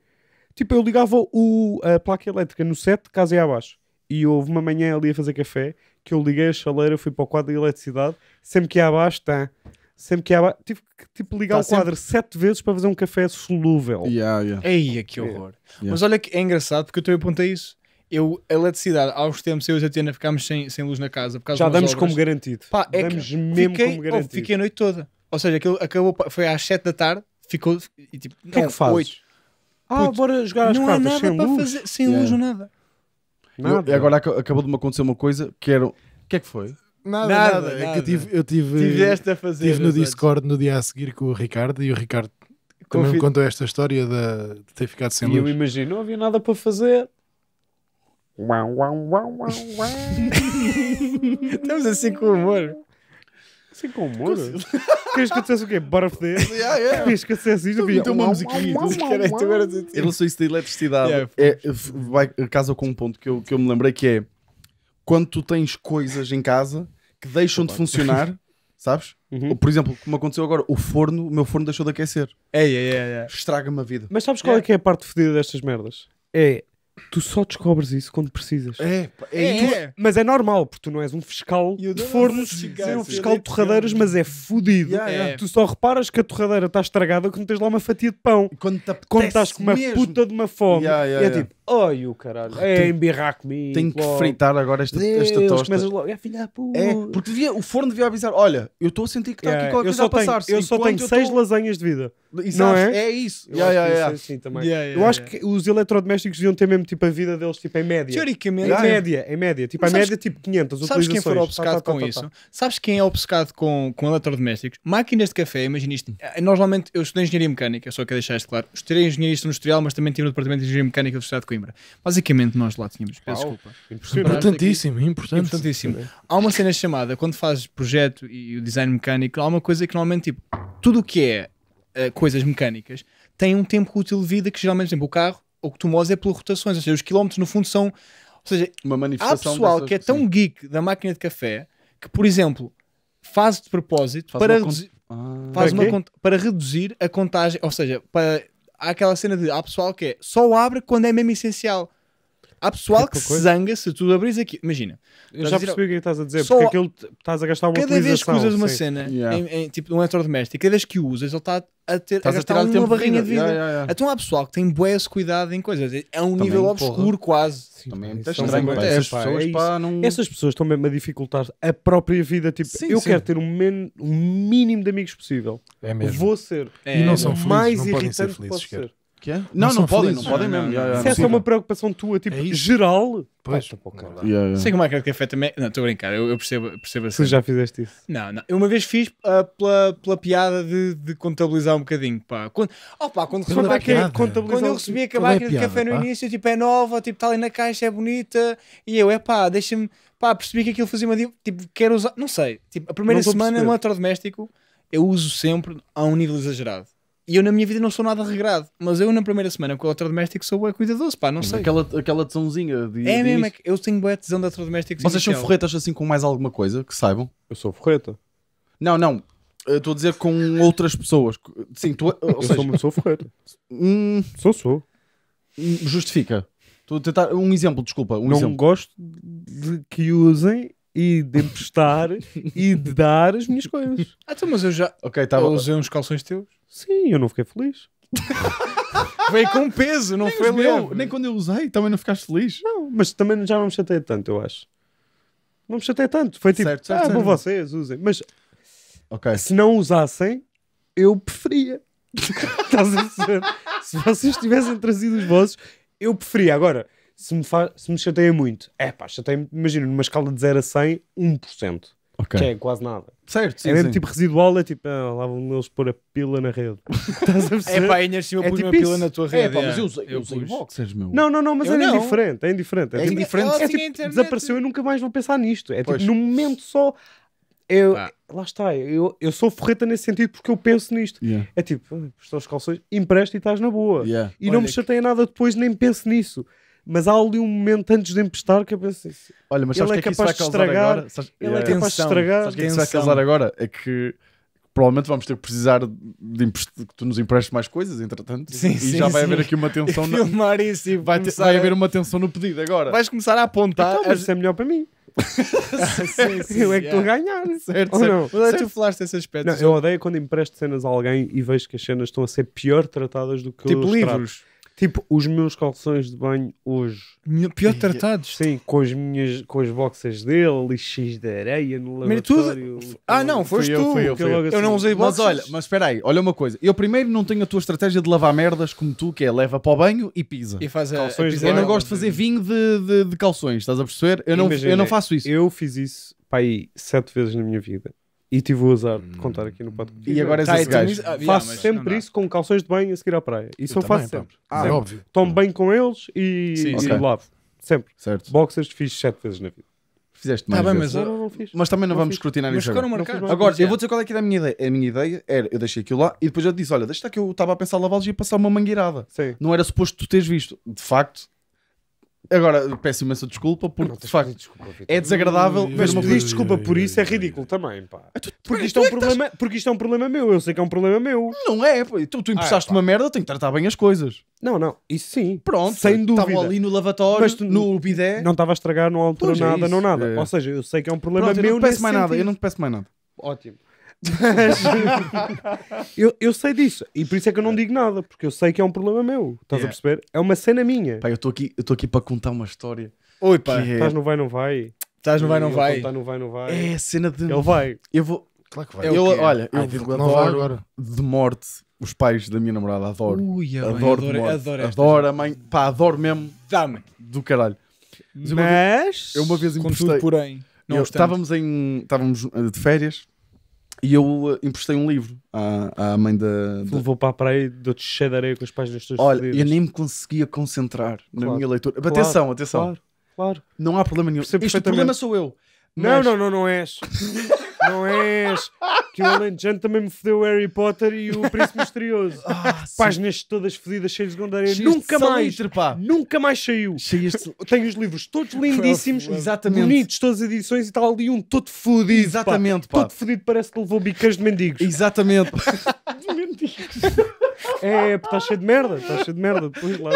Tipo, eu ligava o, a placa elétrica no set, casa e é abaixo. E houve uma manhã ali a fazer café que eu liguei a chaleira, fui para o quadro de eletricidade, sempre que ia abaixo, tá. Sempre que ia abaixo, tive que tipo, ligar tá o sempre... quadro sete vezes para fazer um café solúvel. Yeah, yeah. que horror. Yeah. Mas olha que é engraçado porque eu também apontei isso. Eu, a eletricidade, há uns tempos eu e a Tiana ficámos sem, sem luz na casa. Por causa Já damos obras. como garantido. Pá, é damos que mesmo fiquei, como oh, garantido. Oh, fiquei a noite toda. Ou seja, aquilo acabou, foi às sete da tarde, ficou e tipo, o que não, é que fazes? Ah, Puto, bora jogar às não há nada sem luz. Fazer, sem yeah. luz ou nada. Nada. Eu, agora acabou de me acontecer uma coisa que era. O que é que foi? Nada, nada. nada. É que eu tive, eu tive, Tiveste a fazer. Estive no Discord no dia a seguir com o Ricardo e o Ricardo também me contou esta história de, de ter ficado sem E eu imagino, não havia nada para fazer. Uau, uau, uau, uau, uau. Estamos assim com humor. Se incomoda? Querias que eu dissesse o quê? Bora foder? queres Querias que eu dissesse isto? Então uma musiquinha. Em relação a isso da eletricidade, yeah, é, casa com um ponto que eu, que eu me lembrei que é quando tu tens coisas em casa que deixam de funcionar, sabes? Uhum. Por exemplo, como aconteceu agora, o forno, o meu forno deixou de aquecer. É, é, é. é. Estraga-me a vida. Mas sabes qual é, é que é a parte fedida destas merdas? É Tu só descobres isso quando precisas. É, é, tu, é, é. Mas é normal, porque tu não és um fiscal de fornos, é um fiscal de é torradeiras, mas é fodido. Yeah, yeah. Tu só reparas que a torradeira está estragada quando tens lá uma fatia de pão. Quando, quando estás com uma mesmo. puta de uma fome. Yeah, é tipo, oi o caralho, é embirrar comigo. Tenho que fritar agora esta, Deus, esta tosta. logo, é filha É, porque devia, o forno devia avisar: olha, eu estou a sentir que está aqui qualquer coisa a passar. Eu só tenho seis lasanhas de vida. Não é? É isso. Eu acho que os eletrodomésticos deviam ter mesmo tipo a vida deles tipo, em média. Teoricamente. Em média, em média. Tipo, em média, tipo 500 sabes utilizações. Sabes quem for obcecado tá, tá, com tá, tá isso? Tá. Sabes quem é obcecado com, com eletrodomésticos? Máquinas de café, imagina isto. Nós, eh, normalmente, eu estudei engenharia mecânica, só quero deixar isto claro. Estudei engenharia industrial, mas também tive no departamento de engenharia mecânica da Universidade de Coimbra. Basicamente, nós lá tínhamos, peço desculpa. Importantíssimo, importante. Importantíssimo. Há uma cena chamada, quando fazes projeto e o design mecânico, há uma coisa que normalmente, tipo, tudo o que é uh, coisas mecânicas tem um tempo útil de vida que geralmente, por exemplo, o carro o que tu moves é pelas rotações, ou seja, os quilómetros no fundo são. Ou seja, uma manifestação há pessoal dessas... que é tão Sim. geek da máquina de café que, por exemplo, faz de propósito faz para, reduzir, ah, faz para, para reduzir a contagem, ou seja, para... há aquela cena de há pessoal que é só abre quando é mesmo essencial. Há pessoal tipo que se coisa? zanga se tu abris aqui. Imagina. Eu já percebi o é que estás a dizer, porque aquilo estás a gastar uma Cada vez que usas uma sim. cena, yeah. em, em, tipo um eletrodoméstico, cada vez que usas, ele está a, ter, a gastar a uma barrinha de vida. Yeah, yeah, yeah. Então há pessoal que tem boas esse cuidado em coisas. É, é um Também, nível porra. obscuro quase. Sim, Também é muito é estranho. É, essas, pessoas, é pá, não... essas pessoas estão mesmo a dificultar a própria vida. Tipo, sim, eu sim. quero ter o, mínimo de amigos possível. É mesmo. Vou ser. É, e não são felizes, mais não irritante podem ser felizes. Que é? Não, não, não podem, não podem mesmo. Se essa é uma preocupação tua, tipo, é geral. Pois. Pá, tá yeah, yeah. Sei como é que é, é feito também. Não, estou a brincar, eu, eu percebo, percebo assim. Tu já fizeste isso? Não, não. Eu uma vez fiz uh, pela, pela piada de, de contabilizar um bocadinho. Pá. Quando, oh, pá, quando, recebi que, é quando eu recebi a máquina é de café no início, tipo, é nova, tipo, está ali na caixa, é bonita. E eu, é pá, deixa-me. Pá, percebi que aquilo fazia uma. Tipo, quero usar. Não sei. Tipo, a primeira semana, um eletrodoméstico, eu uso sempre a um nível exagerado e eu na minha vida não sou nada regrado, mas eu na primeira semana com o eletrodoméstico sou bué cuidadoso, pá, não sei. Aquela, aquela tesãozinha de. É de mesmo, é que eu tenho boa tesão de doméstico Vocês são forretas assim com mais alguma coisa que saibam? Eu sou forreta. Não, não. Estou a dizer com outras pessoas. Sim, tu. Ou seja... Eu sou forreta. Hum... Sou, sou. Justifica. Estou a tentar. Um exemplo, desculpa. Um não exemplo. gosto de que usem e de emprestar e de dar as minhas coisas. Ah, então, mas eu já Ok, tá eu usar usei uns calções teus. Sim, eu não fiquei feliz. Veio com peso, não foi meu. Nem quando eu usei, também não ficaste feliz. Não, mas também já não me chatei tanto, eu acho. Não me chatei tanto. Foi tipo, Certo, certo, ah, certo. bom, vocês usem. Mas Ok. se não usassem, eu preferia. Estás a dizer? se vocês tivessem trazido os vossos, eu preferia. Agora, se me, fa se me chateia muito, é pá, chateia imagina, numa escala de 0 a 100, 1%. Okay. Que é quase nada. Certo, sim, É mesmo sim. tipo residual, é tipo, ah, lá vão eles pôr a pila na rede. Estás a perceber? É pá, ainda assim eu é pus tipo uma pila na tua rede. É pá, mas é. eu usei, eu usei box. Meu... Não, não, não, mas é não. indiferente, é indiferente. É, É tipo, indiferente. é tipo, desapareceu e nunca mais vou pensar nisto. É tipo, Pois. tipo, no momento só. Eu, lá está, eu, eu sou forreta nesse sentido porque eu penso nisto. Yeah. É tipo, estou ah, as calções, empresta e estás na boa. Yeah. E não me que- chateia nada depois, nem penso nisso. Mas há ali um momento antes de empestar que eu pensei assim, Olha, mas ele é que é capaz de estragar. Agora? Ele é, capaz de estragar. o que é que isso vai causar agora? É que provavelmente vamos ter que precisar de que tu nos emprestes mais coisas, entretanto. Sim, e sim, já vai sim. haver aqui uma tensão. E filmar isso e vai, ter... vai haver uma tensão no pedido agora. Vais começar a apontar. Então, mas é melhor para mim. sim, sim, eu é que estou yeah. a é. ganhar. Certo, Ou Não? certo. tu falaste desse aspecto. Não, eu odeio quando empresto cenas a alguém e vejo que as cenas estão a ser pior tratadas do que tipo livros. Trato. Tipo, os meus calções de banho hoje. Pior tratados. Sim, com as minhas com as boxers dele, lixos de areia no laboratório. Tudo... Ah, não, foste tu. Eu, fui eu, fui eu. eu, não usei boxas. Mas olha, mas espera aí, olha uma coisa. Eu primeiro não tenho a tua estratégia de lavar merdas como tu, que é leva para o banho e pisa. E faz a, calções a pisa. Eu não gosto de fazer vinho de, de, de calções, estás a perceber? Eu não, eu não faço isso. Eu fiz isso, pá, aí, sete vezes na minha vida. E tive o azar de hum. contar aqui no podcast. E agora és esse é gajo. Ah, yeah, faço sempre isso com calções de banho a seguir à praia. Isso eu, faço sempre. Ah, é óbvio. Tomo bem com eles e, Sim, e sim. lavo. Sempre. Certo. Boxers fiz sete vezes na vida. Fizeste tá mais. Tá bem, mas, mas também não, vamos escrutinar Mas isso agora. Agora, eu é. vou dizer qual é que era a minha ideia. A minha ideia era, eu deixei aquilo lá e depois eu disse, olha, deixa que eu estava a pensar lavá-los e ia passar uma mangueirada. Sim. Não era suposto tu teres visto. De facto, Agora, peço imensa desculpa, porque de facto desculpa, é desagradável. Mas pedir desculpa por isso é ridículo também, pá. Ah, porque isto é, um é problema, porque isto é um problema meu, eu sei que é um problema meu. Não é, tu, tu emprestaste ah, é, uma merda, eu tenho que tratar bem as coisas. Não, não, isso sim. Pronto, sem dúvida. Estava ali no lavatório, mas tu, no bidé. Não estava a estragar, não alterou é nada, não nada. É. Ou seja, eu sei que é um problema Pronto, meu. Eu não peço mais sentido. nada, eu não peço mais nada. Ótimo eu, eu sei disso e por isso é que eu não digo nada, porque eu sei que é um problema meu. Estás Yeah. a perceber? É uma cena minha. Pá, eu estou aqui, para contar uma história. Oi pá. Que é- Estás no vai, não vai. Estás no vai, não vai. Está vai, não vai. É a cena de. Ele vai. Eu vou. Claro que vai. É eu, olha, eu que adoro agora. de morte os pais da minha namorada. Adoro. Ui, adoro, adoro, adoro, a mãe. Pá, adoro mesmo Dá-me. do caralho. Mas eu uma vez, Mas. eu vez Não Estávamos em. Estávamos de férias e eu eh, emprestei um livro à, à mãe da. da... Levou para a praia e deu-te cheio de areia com as páginas todas. Olha, eu nem me conseguia concentrar claro. na minha leitura. Claro, atenção, atenção. Claro, claro. Não há problema nenhum. este o problema sou eu. Não, não, não, é não és. não és. Que o Alentejano também me fodeu o Harry Potter e o Príncipe Misterioso. Ah, Páginas todas fodidas, cheias de Gondaria. nunca mais. Salitre, pá. Nunca mais saiu. Tenho os livros todos lindíssimos, Exatamente. bonitos, todas as edições e tal. Ali um todo fodido. Exatamente, pá. Todo fodido, parece que levou bicas de mendigos. Exatamente. de mendigos. É, porque está cheio de merda, está cheio de merda. Depois lá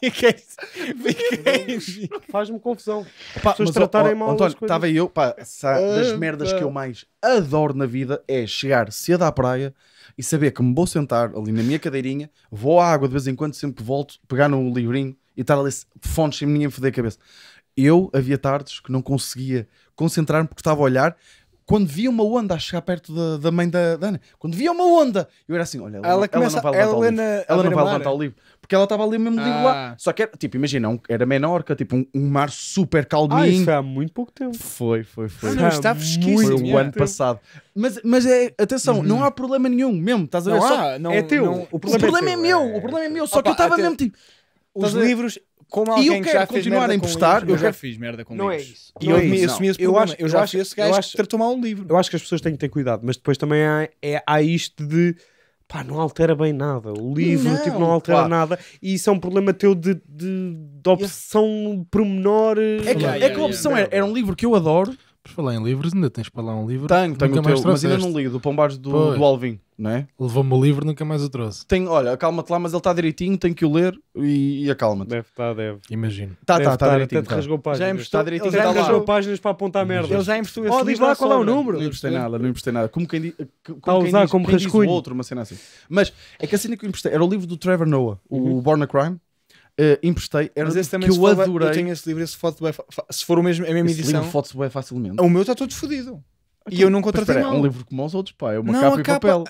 fiquei, Faz-me confusão. As Pessoas tratarem mal. António, estava eu, pá, das merdas que eu mais adoro na vida é chegar cedo à praia e saber que me vou sentar ali na minha cadeirinha, vou à água de vez em quando, sempre que volto, pegar num livrinho e estar ali fontes sem ninguém foder a cabeça. Eu havia tardes que não conseguia concentrar-me porque estava a olhar quando via uma onda a chegar perto da, da mãe da, da, Ana, quando via uma onda, eu era assim: olha, ela, ela, começa, ela não vai levantar ela o livro. Ela não vai levantar o livro. Porque ela estava ali mesmo ah. livro lá. Só que era, tipo, imagina, um, era menorca, tipo, um, um mar super calminho. Ah, isso há muito pouco tempo. Foi, foi, foi. Ah, não, está Foi o ano tempo. passado. Mas, mas é, atenção, uhum. não há problema nenhum mesmo, estás a ver? Não, só, há, não é teu. Não, o problema, o problema é, é, meu, é. o problema é meu. Só Opa, que eu estava mesmo tipo. Os livros como alguém e eu quero que continuar a emprestar. eu já fiz merda com não livros. É isso. E não é eu é isso, Eu, acho, eu já esse gajo acho, que tratou mal um livro. Eu acho que as pessoas têm que ter cuidado, mas depois também há, é, há isto de pá, não altera bem nada. O livro não, tipo, não altera claro. nada e isso é um problema teu de, de, de obsessão yeah. pormenor. É que, é que a obsessão era, é, era um livro que eu adoro. Por falar em livros, ainda tens para lá um livro. Tenho, tenho o teu, mas ainda não li, do Pombares do, do Alvin né? Levou-me o livro, nunca mais o trouxe. Tem, olha, acalma-te lá, mas ele está direitinho, tem que o ler e, e acalma-te. Deve estar, tá, deve. Imagino. Está, está, está tá, direitinho. Até te tá. rasgou páginas. Já está direitinho. Já tá rasgou páginas para apontar merda. Ele já emprestou esse oh, diz lá qual é o número. Não emprestei nada, não emprestei nada. Como quem, di, usar, diz, como quem rascunho. diz o outro, uma cena assim. Mas é que a cena que eu emprestei era o livro do Trevor Noah, uhum. o Born a Crime. Uh, emprestei, era Mas esse também que eu adorei. eu tenho esse livro, esse foto, é se for o mesmo, é a mesma esse edição. Livro foto é facilmente. O meu está todo fodido e então, eu não contratei espera, mal. É um livro como os outros, pá, é uma não, capa, capa e papel.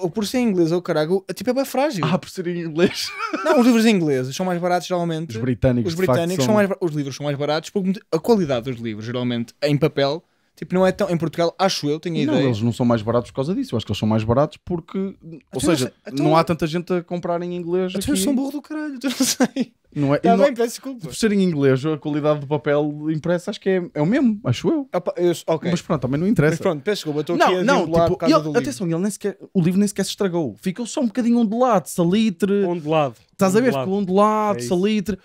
Ou por ser em inglês, é ou caralho, é tipo é bem frágil. Ah, por ser em inglês. Não, os livros em inglês são mais baratos geralmente. Os britânicos, os britânicos facto, são... são mais, os livros são mais baratos porque a qualidade dos livros geralmente é em papel Tipo, não é tão. Em Portugal, acho eu, tenho a não, Eles não são mais baratos por causa disso. Eu acho que eles são mais baratos porque. Ou então seja, então, não há tanta gente a comprar em inglês. Então aqui. eles são burro do caralho, tu então não sei. Não é, tá bem, não, é, peço desculpa. Por ser em inglês, a qualidade do papel impressa acho que é, é o mesmo, acho eu. Opa, eu okay. Mas pronto, também não interessa. Mas pronto, peço desculpa, estou aqui não, a não, tipo, ele, do Atenção, Ele nem sequer, o livro nem sequer se estragou. Ficou só um bocadinho ondulado, salitre. Ondulado. Estás a ver? Ficou ondulado, é salitre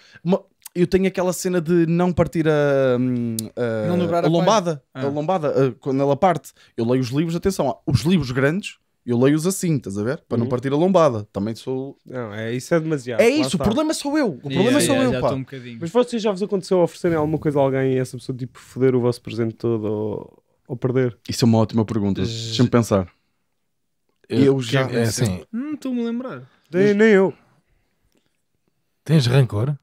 eu tenho aquela cena de não partir a, hum, a, não a lombada. A, ah. lombada, a, quando ela parte. Eu leio os livros, atenção, os livros grandes eu leio-os assim, estás a ver? Para uhum. não partir a lombada. Também sou. Não, é, isso é demasiado. É isso, está. o problema sou eu. O problema yeah, sou yeah, eu, pá. Um Mas vocês já vos aconteceu oferecerem alguma coisa a alguém e essa pessoa tipo foder o vosso presente todo ou, ou perder? Isso é uma ótima pergunta. Uh... Deixa-me pensar. Eu, eu já. É assim. Não hum, estou-me a lembrar. Nem, nem eu. Tens rancor?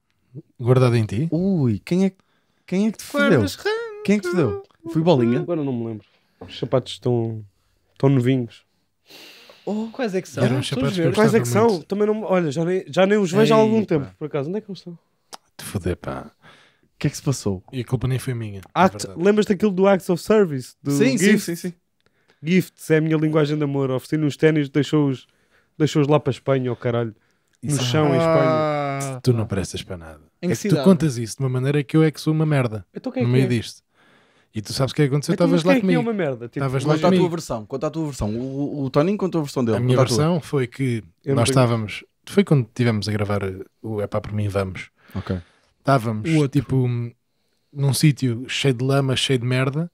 Guardado em ti? Ui, quem é, quem é que te fodeu? Quem é que te deu? Fui bolinha? Agora não me lembro. Os sapatos estão estão novinhos. Oh, quais é que são? Eram sapatos que Quais é que são? Também não. Olha, já nem, já nem os vejo há algum tempo, por acaso. Onde é que eles estão? Te foder, pá. O que é que se passou? E a culpa nem foi minha. lembras Act, lembras daquilo do Acts of Service? Do Gift? sim. Gifts é a minha linguagem de amor. Ofereci nos ténis, deixou-os deixou lá para a Espanha, oh caralho. No chão em Espanha. Tu não prestas para nada. Em é que, tu contas isso de uma maneira que eu é que sou uma merda então, é no meio é? disto. E tu sabes o que é aconteceu, então, estavas lá é é comigo. É uma merda. Tipo, lá comigo. versão, conta a tua versão. O, o Tony contou a versão dele. A minha versão a foi que eu nós estávamos. Foi quando estivemos a gravar o É pá, por mim, vamos. Ok. Estávamos tipo num sítio cheio de lama, cheio de merda.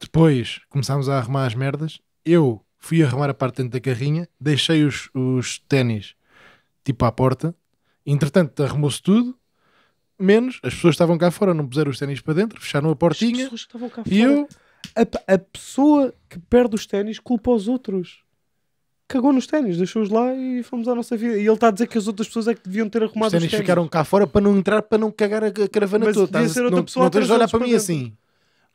Depois começámos a arrumar as merdas. Eu fui arrumar a parte dentro da carrinha, deixei os, os ténis tipo à porta. Entretanto, arrumou-se tudo menos as pessoas estavam cá fora, não puseram os ténis para dentro, fecharam a portinha. E eu. A, a pessoa que perde os ténis culpa os outros. Cagou nos ténis, deixou-os lá e fomos à nossa vida. E ele está a dizer que as outras pessoas é que deviam ter arrumado os ténis. Os ténis ficaram cá fora para não entrar, para não cagar a caravana Mas toda. Devia ser outra não, pessoa não tens de olhar para, mim dentro. assim.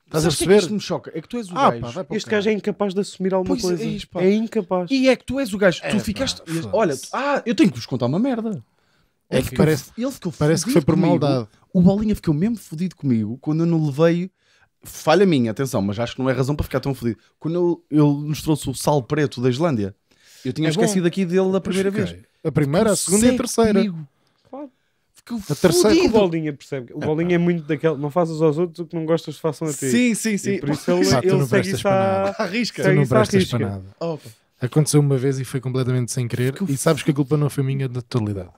Estás a é perceber? É isto me choca. É que tu és o ah, gajo. Pá, este cara. gajo é incapaz de assumir alguma pois é coisa. É, é, incapaz. E é que tu és o gajo. É, tu ficaste. Pá, olha, tu... ah, eu tenho que vos contar uma merda. É, é que parece, ele ficou parece que foi por comigo. maldade. O Bolinha ficou mesmo fodido comigo quando eu não levei. Falha minha, atenção, mas acho que não é razão para ficar tão fodido. Quando ele, nos trouxe o sal preto da Islândia, eu tinha é esquecido bom. aqui dele da primeira vez. A primeira, a segunda e a terceira. Comigo. a terceira. O Bolinha percebe. O Bolinha é, muito daquele. Não fazes aos outros o que não gostas de façam a ti. Sim, sim, sim. E por isso ele, Pá, é- ele segue isso à risca. Tu não prestas para nada. Opa. Aconteceu uma vez e foi completamente sem querer. E sabes que a culpa não foi minha é da totalidade.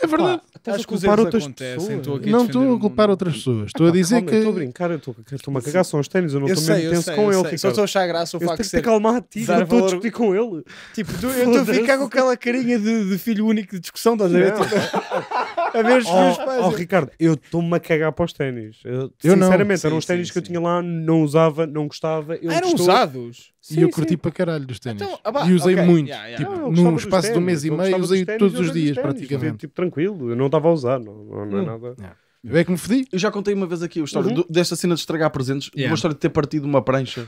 É verdade. Pá, estás a culpar outras pessoas. não estou a culpar outras pessoas. Estou a dizer Calma, que. Estou a brincar, estou-me a cagar, são os ténis, eu não estou mesmo tenso com ele. Só estou a achar graça o facto de. Ser... acalmar a ti, não estou a discutir com ele. Tipo, eu estou a ficar com aquela carinha de, filho único de discussão, estás a ver? Tipo, a ver os oh, meus pais. Oh, Ricardo, eu estou-me a cagar para os ténis. Sinceramente, eram os ténis que eu tinha lá, não usava, não gostava. Ah, eram usados? Sim, e eu curti sim. para caralho dos ténis. Então, e usei okay, muito. Yeah, yeah. Tipo, não, num espaço de um mês e meio, usei todos os dias, ténis, praticamente. Tipo, tranquilo, eu não estava a usar, não, não, é nada. Yeah. Eu é que me fedi. Eu já contei uma vez aqui a história uhum. desta cena de estragar presentes, uma história de ter partido uma prancha.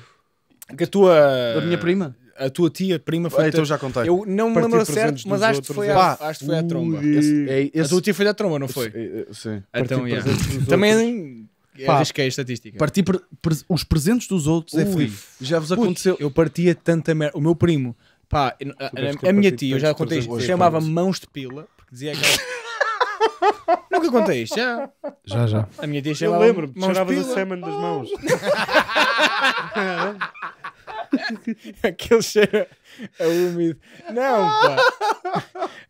Que a tua. Da minha prima? A tua tia, prima foi. Ah, então já contei. Eu não me lembro certo, mas acho que foi, a, é acho que foi à tromba. Esse, é, esse... A tua tia foi à tromba, não foi? Esse, é, é, sim. Então, yeah. Também é pá, arrisquei é a estatística. Parti pre pre os presentes dos outros é frio. Já vos aconteceu. Eu partia tanta merda. O meu primo, pá, a, a, a, minha tia, eu já contei isto, chamava mãos de pila, porque dizia aquela. Nunca contei isto, já. Já, já. A minha tia chamava. Eu lembro-me, chamavas a semen das mãos. Aquele cheiro a úmido. Não, pá.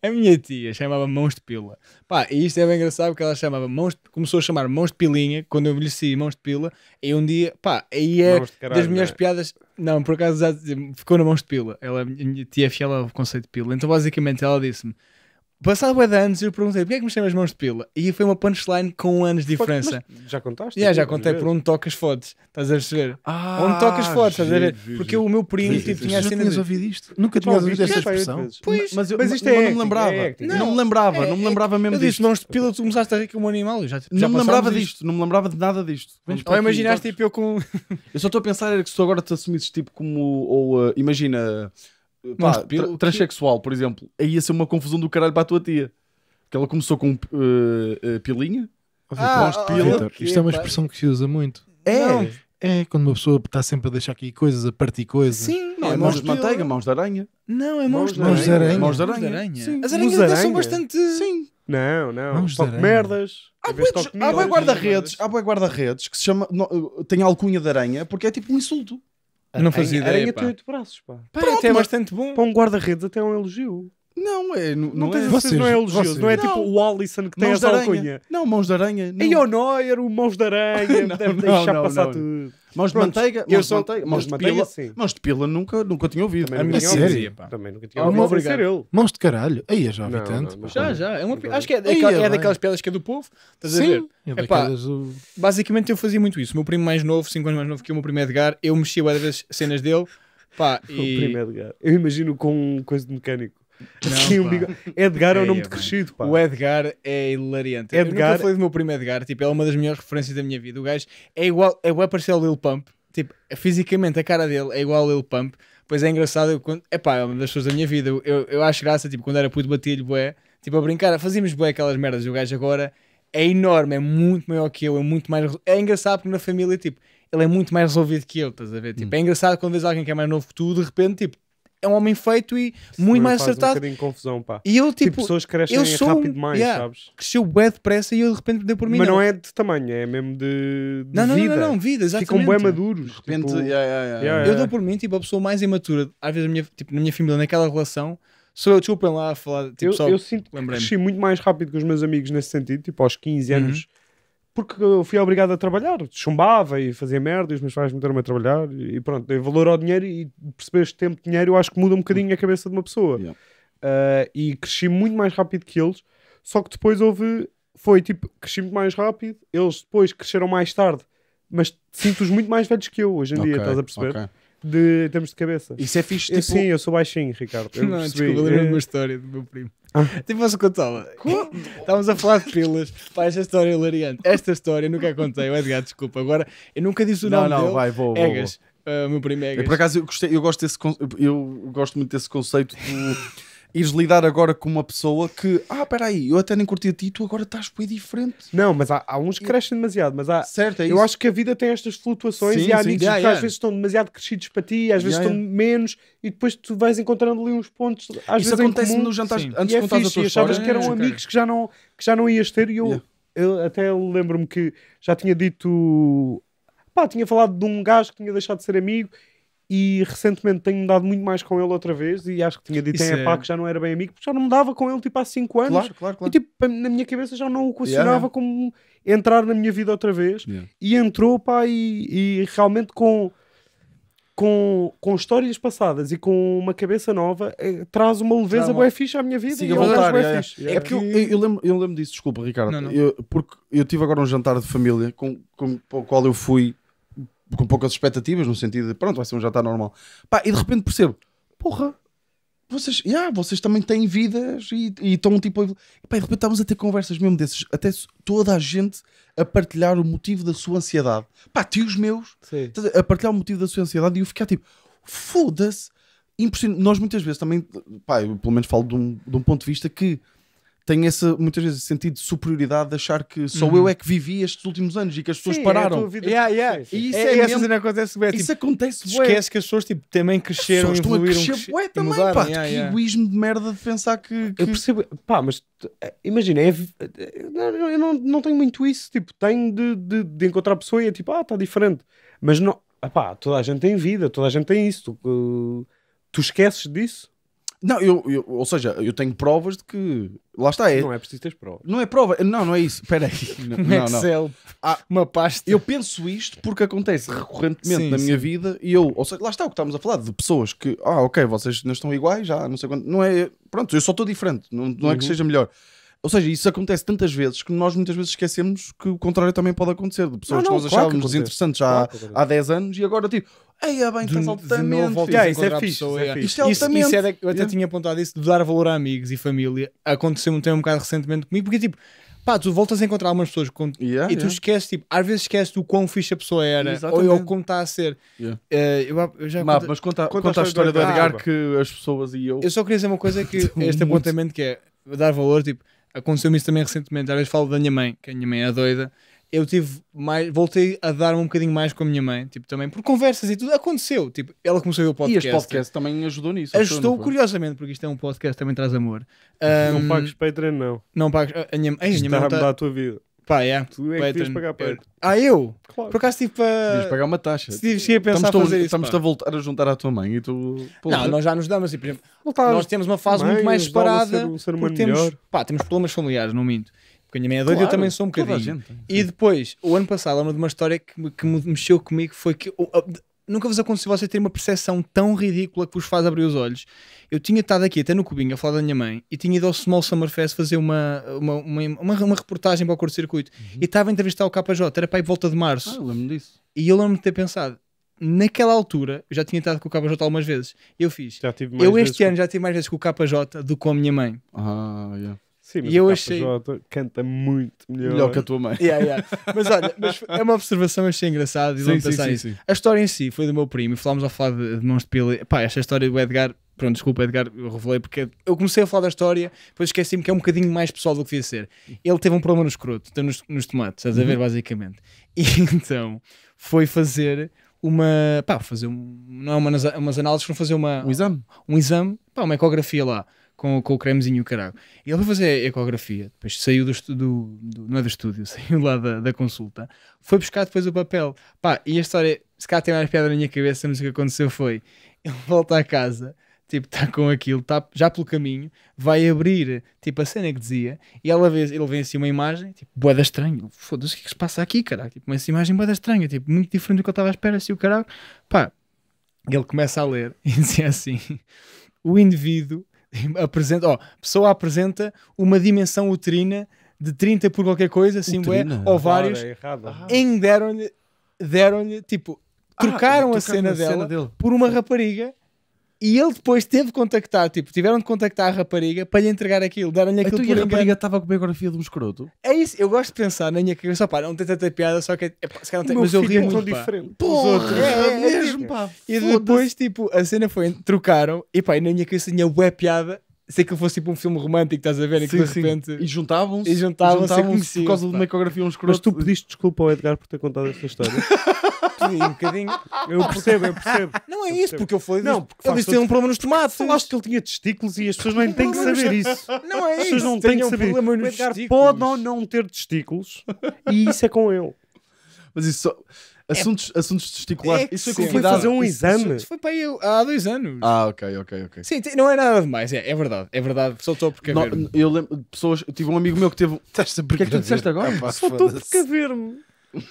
A minha tia chamava mãos de pila. Pá, e isto é bem engraçado porque ela chamava mãos de, começou a chamar mãos de pilinha quando eu envelheci mãos de pila. E um dia, pá, aí é caralho, das melhores é? piadas. Não, por acaso ficou na mãos de pila. Ela, a minha tia é fiel ao conceito de pila. Então basicamente ela disse-me: Passado o de anos, eu perguntei porquê é que me as mãos de pila? E foi uma punchline com anos de diferença. Mas já contaste? Yeah, já contei por onde toca as fotos. Estás a perceber? Ah, onde toca as fotos, estás a ver? Porque o meu primo tipo, tinha assim. Nunca tinhas ouvido isto? Nunca tinha ouvido esta expressão. Pois, mas, eu, mas isto é. não me é lembrava. não, me lembrava, não me lembrava mesmo disto. mãos de pila, tu começaste a rir como um animal. Já, não me lembrava disto, não me lembrava de nada disto. Ou imaginaste tipo eu com. Eu só estou a pensar que se tu agora te assumisses tipo como. Ou eh, imagina. Pá, Mas, tra transexual, por exemplo, aí ia ser uma confusão do caralho para a tua tia. que ela começou com uh, uh, pilinha. Oh, ah, ah pila. isto é uma expressão que se usa muito. É. Não. É, quando uma pessoa está sempre a deixar aqui coisas, a partir coisas. Sim, não, é, é mãos de manteiga, mãos de aranha. Não, é mãos, mãos de, aranha. Mãos de aranha. Mãos de aranha. Sim. As aranhas aranha. são bastante. Sim. Não, não. Mãos de merdas. Há boi guarda-redes guarda que se chama. Não, tem alcunha de aranha porque é tipo um insulto. Não fazia aranha, ideia. Aranha tem oito braços, pá. pá Pronto, até é bastante bom. Para um guarda-redes, até é um elogio. Não, é, não, não, não é, vocês, não é elogioso, vocês. não é tipo não. o Allison que tem mãos essa alcunha. Não, mãos de aranha. Não. E o Neuer, o mãos de aranha, não, deve não, deixar passar tudo. Mãos de manteiga, eu mãos de manteiga, mãos de pila sim. Mãos de pila nunca, nunca tinha ouvido. Também A nunca minha tinha ouvido. Também nunca tinha ouvido obrigado. Mãos de caralho. Aí é já ouvi Não, tanto. não, não. Já, já. É uma, acho que é, é daquelas piadas que é do povo. Estás a ver? Sim. É daquelas do- Basicamente eu fazia muito isso. O meu primo mais novo, 5 anos mais novo que o meu primo Edgar, eu mexia bué cenas dele. Pá, O e... primeiro Eu imagino com coisa de mecânico um bigode. Edgar é, o nome é, de é, crescido, pá. O Edgar é hilariante. Edgar... Eu nunca falei do meu primo Edgar, tipo, é uma das melhores referências da minha vida. O gajo é igual, é igual a parecer o Lil Pump. Tipo, fisicamente a cara dele é igual ao Lil Pump. Pois é engraçado, eu, quando... epá, é uma das pessoas da minha vida. Eu, eu acho graça, tipo, quando era puto batilho lhe bué, tipo, a brincar, fazíamos bué aquelas merdas. O gajo agora é enorme, é muito maior que eu, é muito mais. É engraçado porque na família, tipo, ele é muito mais resolvido que eu, estás a ver? Tipo, hum. é engraçado quando vês alguém que é mais novo que tu, de repente, tipo, é um homem feito e Isso muito mais acertado. Um bocadinho de confusão, pá. E eu, tipo, tipo pessoas crescem eu é sou, rápido demais, yeah, sabes? Cresceu bem depressa e eu de repente deu por mim. Mas não, não é de tamanho, é mesmo de, de não, não, vida. Não, não, não, vida, exatamente. Ficam bem maduros. De repente, tipo, yeah, yeah, eu dou por mim, tipo, a pessoa mais imatura, às vezes, minha, tipo, na minha família, naquela relação, sou eu, desculpem lá a falar, tipo, eu, só eu sinto que cresci muito mais rápido que os meus amigos nesse sentido, tipo, aos 15 uhum. anos porque eu fui obrigado a trabalhar, chumbava e fazia merda e os meus pais me deram a trabalhar e pronto, dei valor ao dinheiro e percebeste que tempo de dinheiro eu acho que muda um bocadinho a cabeça de uma pessoa. Yeah. Uh, e cresci muito mais rápido que eles, só que depois houve, foi tipo, cresci muito mais rápido, eles depois cresceram mais tarde, mas sinto-os muito mais velhos que eu hoje em okay, dia, estás a perceber? Okay de, termos de cabeça. Isso é fixe. Tipo... Sim, eu sou baixinho, Ricardo. Eu não, percebi. desculpa, lembro-me é. uma história do meu primo. Ah. Tipo, você contava. Estávamos a falar de pilas. Pá, esta história é hilariante. Esta história eu nunca a contei. O oh, Edgar, desculpa. Agora, eu nunca disse o não, nome não, dele. Não, vai, vou, Egas. Vou, Uh, meu primo Egas. Eu, por acaso, eu, gostei, eu, gosto desse, eu gosto muito desse conceito do... ires lidar agora com uma pessoa que, ah, peraí, eu até nem curti a ti, tu agora estás bem diferente. Não, mas há, há uns que crescem demasiado, mas há. Certo, é eu acho que a vida tem estas flutuações sim, e há sim, amigos yeah, que yeah. às vezes estão demasiado crescidos para ti, às vezes yeah, estão menos e depois tu vais encontrando ali uns pontos. Às isso vezes acontece no jantar sim. antes de é contar a tua e achavas que eram é amigos que já, não, que já não ias ter e eu, eu até lembro-me que já tinha dito. Pá, tinha falado de um gajo que tinha deixado de ser amigo e recentemente tenho dado muito mais com ele outra vez e acho que tinha dito em é... pá que já não era bem amigo porque já não me dava com ele tipo há 5 anos claro, claro, claro. e tipo na minha cabeça já não o considerava yeah. como entrar na minha vida outra vez yeah. e entrou pá e, e, realmente com com, com histórias passadas e com uma cabeça nova eh, traz uma leveza boa ficha à minha vida Siga e é voltar, é, é, é, porque eu, eu, lembro, eu lembro disso, desculpa Ricardo não, não. Eu, porque eu tive agora um jantar de família com, com, para o qual eu fui com poucas expectativas, no sentido de pronto, vai ser um jantar normal. Pá, e de repente percebo, porra, vocês, yeah, vocês também têm vidas e, estão estão tipo. E, pá, e de repente estávamos a ter conversas mesmo desses, até toda a gente a partilhar o motivo da sua ansiedade. Pá, tios meus Sim. a partilhar o motivo da sua ansiedade e eu ficar tipo, foda-se. Nós muitas vezes também, pá, eu pelo menos falo de um, de um ponto de vista que tem essa muitas vezes esse sentido de superioridade de achar que só uhum. eu é que vivi estes últimos anos e que as pessoas Sim, é pararam. É yeah, yeah. E isso, é, é mesmo, isso tipo, acontece Tipo, isso acontece Esquece que as pessoas tipo, também cresceram as pessoas Estão a crescer bué, também, mudaram, pá. Yeah, que yeah. egoísmo de merda de pensar que, que... Eu percebo, pá, mas eh, imagina, é, eu não, não tenho muito isso. Tipo, tenho de, de, de encontrar a pessoa e é tipo, ah, está diferente. Mas não, pá, toda a gente tem vida, toda a gente tem isso. Tu, eh, tu esqueces disso não, eu, eu, ou seja, eu tenho provas de que. Lá está, é. Não é preciso ter provas. Não é prova. Não, não é isso. Espera aí. Não, Excel, não. Ah, uma pasta. Eu penso isto porque acontece recorrentemente sim, na sim. minha vida e eu. Ou seja, lá está o que estamos a falar, de pessoas que. Ah, ok, vocês não estão iguais, já não sei quanto. Não é. Pronto, eu só estou diferente. Não, não uhum. é que uhum. seja melhor. Ou seja, isso acontece tantas vezes que nós muitas vezes esquecemos que o contrário também pode acontecer. De pessoas não, não, que nós claro achávamos interessantes há, claro, há 10 anos e agora tipo, Eia é bem, estás altamente. Yeah, isso, é fixe, pessoa, isso é fixe. Isto é Isso, isso eu até yeah. tinha apontado isso de dar valor a amigos e família. Aconteceu um tema um bocado recentemente comigo, porque tipo, pá, tu voltas a encontrar algumas pessoas com... yeah, e tu yeah. esqueces, tipo, às vezes esqueces o quão fixe a pessoa era Exatamente. ou, como está a ser. Uh, eu, eu, já Má, conta, mas conta, conta, conta a, história do Edgar, Edgar que as pessoas e eu. Eu só queria dizer uma coisa que este apontamento que é dar valor, tipo aconteceu-me isso também recentemente. Às vezes falo da minha mãe, que a minha mãe é doida. Eu tive mais, voltei a dar um bocadinho mais com a minha mãe, tipo, também por conversas e tudo. Aconteceu, tipo, ela começou a ver o podcast. E este podcast também ajudou nisso. Ajudou, curiosamente, porque isto é um podcast também traz amor. Um, não pagas Patreon, não. Não pagas. A minha, a minha, a minha mãe. Está a mudar a tua vida. Pá, yeah. É. Tu é que é devias pagar para Ah, eu? Claro. Por acaso tipo eh, Devias pagar uma taxa. Se tivesse a pensar estamos fazer isso. Estamos-te a voltar a juntar à tua mãe e tu. Pô, não, nós já nos damos. E, assim, por exemplo, voltar. nós temos uma fase mãe, muito mais separada. um ser temos, melhor. pá, temos problemas familiares, não minto. Porque a minha mãe é doida claro, eu também sou um bocadinho. Gente, e depois, o ano passado, lembro de uma história que, que mexeu comigo foi que. nunca vos aconteceu você ter uma percepção tão ridícula que vos faz abrir os olhos eu tinha estado aqui até no Cubinho a falar da minha mãe e tinha ido ao Small Summer Fest fazer uma, uma, uma, uma reportagem para o curto-circuito uhum. e estava a entrevistar o KJ, era para ir volta de março. Ah, lembro disso. E eu lembro-me de ter pensado, naquela altura, eu já tinha estado com o KJ algumas vezes, eu fiz. Já tive mais eu este ano com... já tive mais vezes com o KJ do que com a minha mãe. Ah, yeah. Sim, mas e eu achei... canta muito melhor. melhor que a tua mãe. Yeah, yeah. Mas olha, mas é uma observação, achei engraçado. Sim, sim, sim, sim, A história em si foi do meu primo falámos ao falar de, de mãos de pila. Pá, esta história do Edgar Pronto, desculpa, Edgar, eu revelei porque eu comecei a falar da história, depois esqueci-me que é um bocadinho mais pessoal do que devia ser. Ele teve um problema no escroto, então nos, nos tomates, estás a ver, uhum. basicamente. E então foi fazer uma. pá, fazer um, não é umas, umas análises, foram fazer uma. Um exame. Um exame, pá, uma ecografia lá, com, com o cremezinho e o caralho. E ele foi fazer a ecografia, depois saiu do, do, do, não é do estúdio, saiu lá da, da consulta, foi buscar depois o papel. Pá, e a história, se cá tem mais piada na minha cabeça, mas o que aconteceu foi. Ele volta à casa, tipo, está com aquilo, está já pelo caminho, vai abrir, tipo, a cena que dizia, e ela vê, ele vê assim uma imagem, tipo, boeda estranha, foda-se, o que é que se passa aqui, caralho? Tipo, uma imagem boeda estranha, tipo, muito diferente do que eu estava à espera, assim, o caralho, pá, ele começa a ler e dizia assim, o indivíduo tipo, apresenta, ó, oh, pessoa apresenta uma dimensão uterina de 30 por qualquer coisa, assim, bué, ovários, ah, é em deram-lhe, deram-lhe, tipo, trocaram ah, a, cena, dela dele. por uma rapariga e ele depois teve de contactar, tipo, tiveram de contactar a rapariga para lhe entregar aquilo, deram-lhe aquilo por e a rapariga estava com a biografia de um escroto? É isso, eu gosto de pensar na minha cabeça, pá, não tem tanta piada, só que é, se calhar não tem, mas eu ri é muito, diferente. Porra, é é, é, é, mesmo, tipo, pá. E depois, tipo, a cena foi, trocaram, e pá, e na minha cabeça tinha web piada, sei que fosse tipo um filme romântico, estás a ver? E sim, que de repente. Sim. E juntavam-se. E juntavam-se juntavam por causa pá. de uma ecografia uns crotos. Mas tu pediste desculpa ao Edgar por ter contado esta história. Pedi um bocadinho. Eu percebo, eu percebo. Não é eu isso, percebo. porque eu falei. Não, porque ele disse que tem um problema nos tomates. acho que ele tinha testículos e as pessoas nem têm que saber é isso. Não é isso. As pessoas não têm que saber. Um o Edgar testículos. pode ou não ter testículos e isso é com ele. Mas isso só. É. Assuntos, é... assuntos testiculares. É que isso é fazer um exame. Isso foi para eu há dois anos. Ah, ok, ok, ok. Sim, não é nada demais. É, é verdade, é verdade. Só estou por caber. Não, eu lembro, pessoas, tive um amigo meu que teve. Estás O que é que tu disseste agora? Ah, Só estou por caber-me.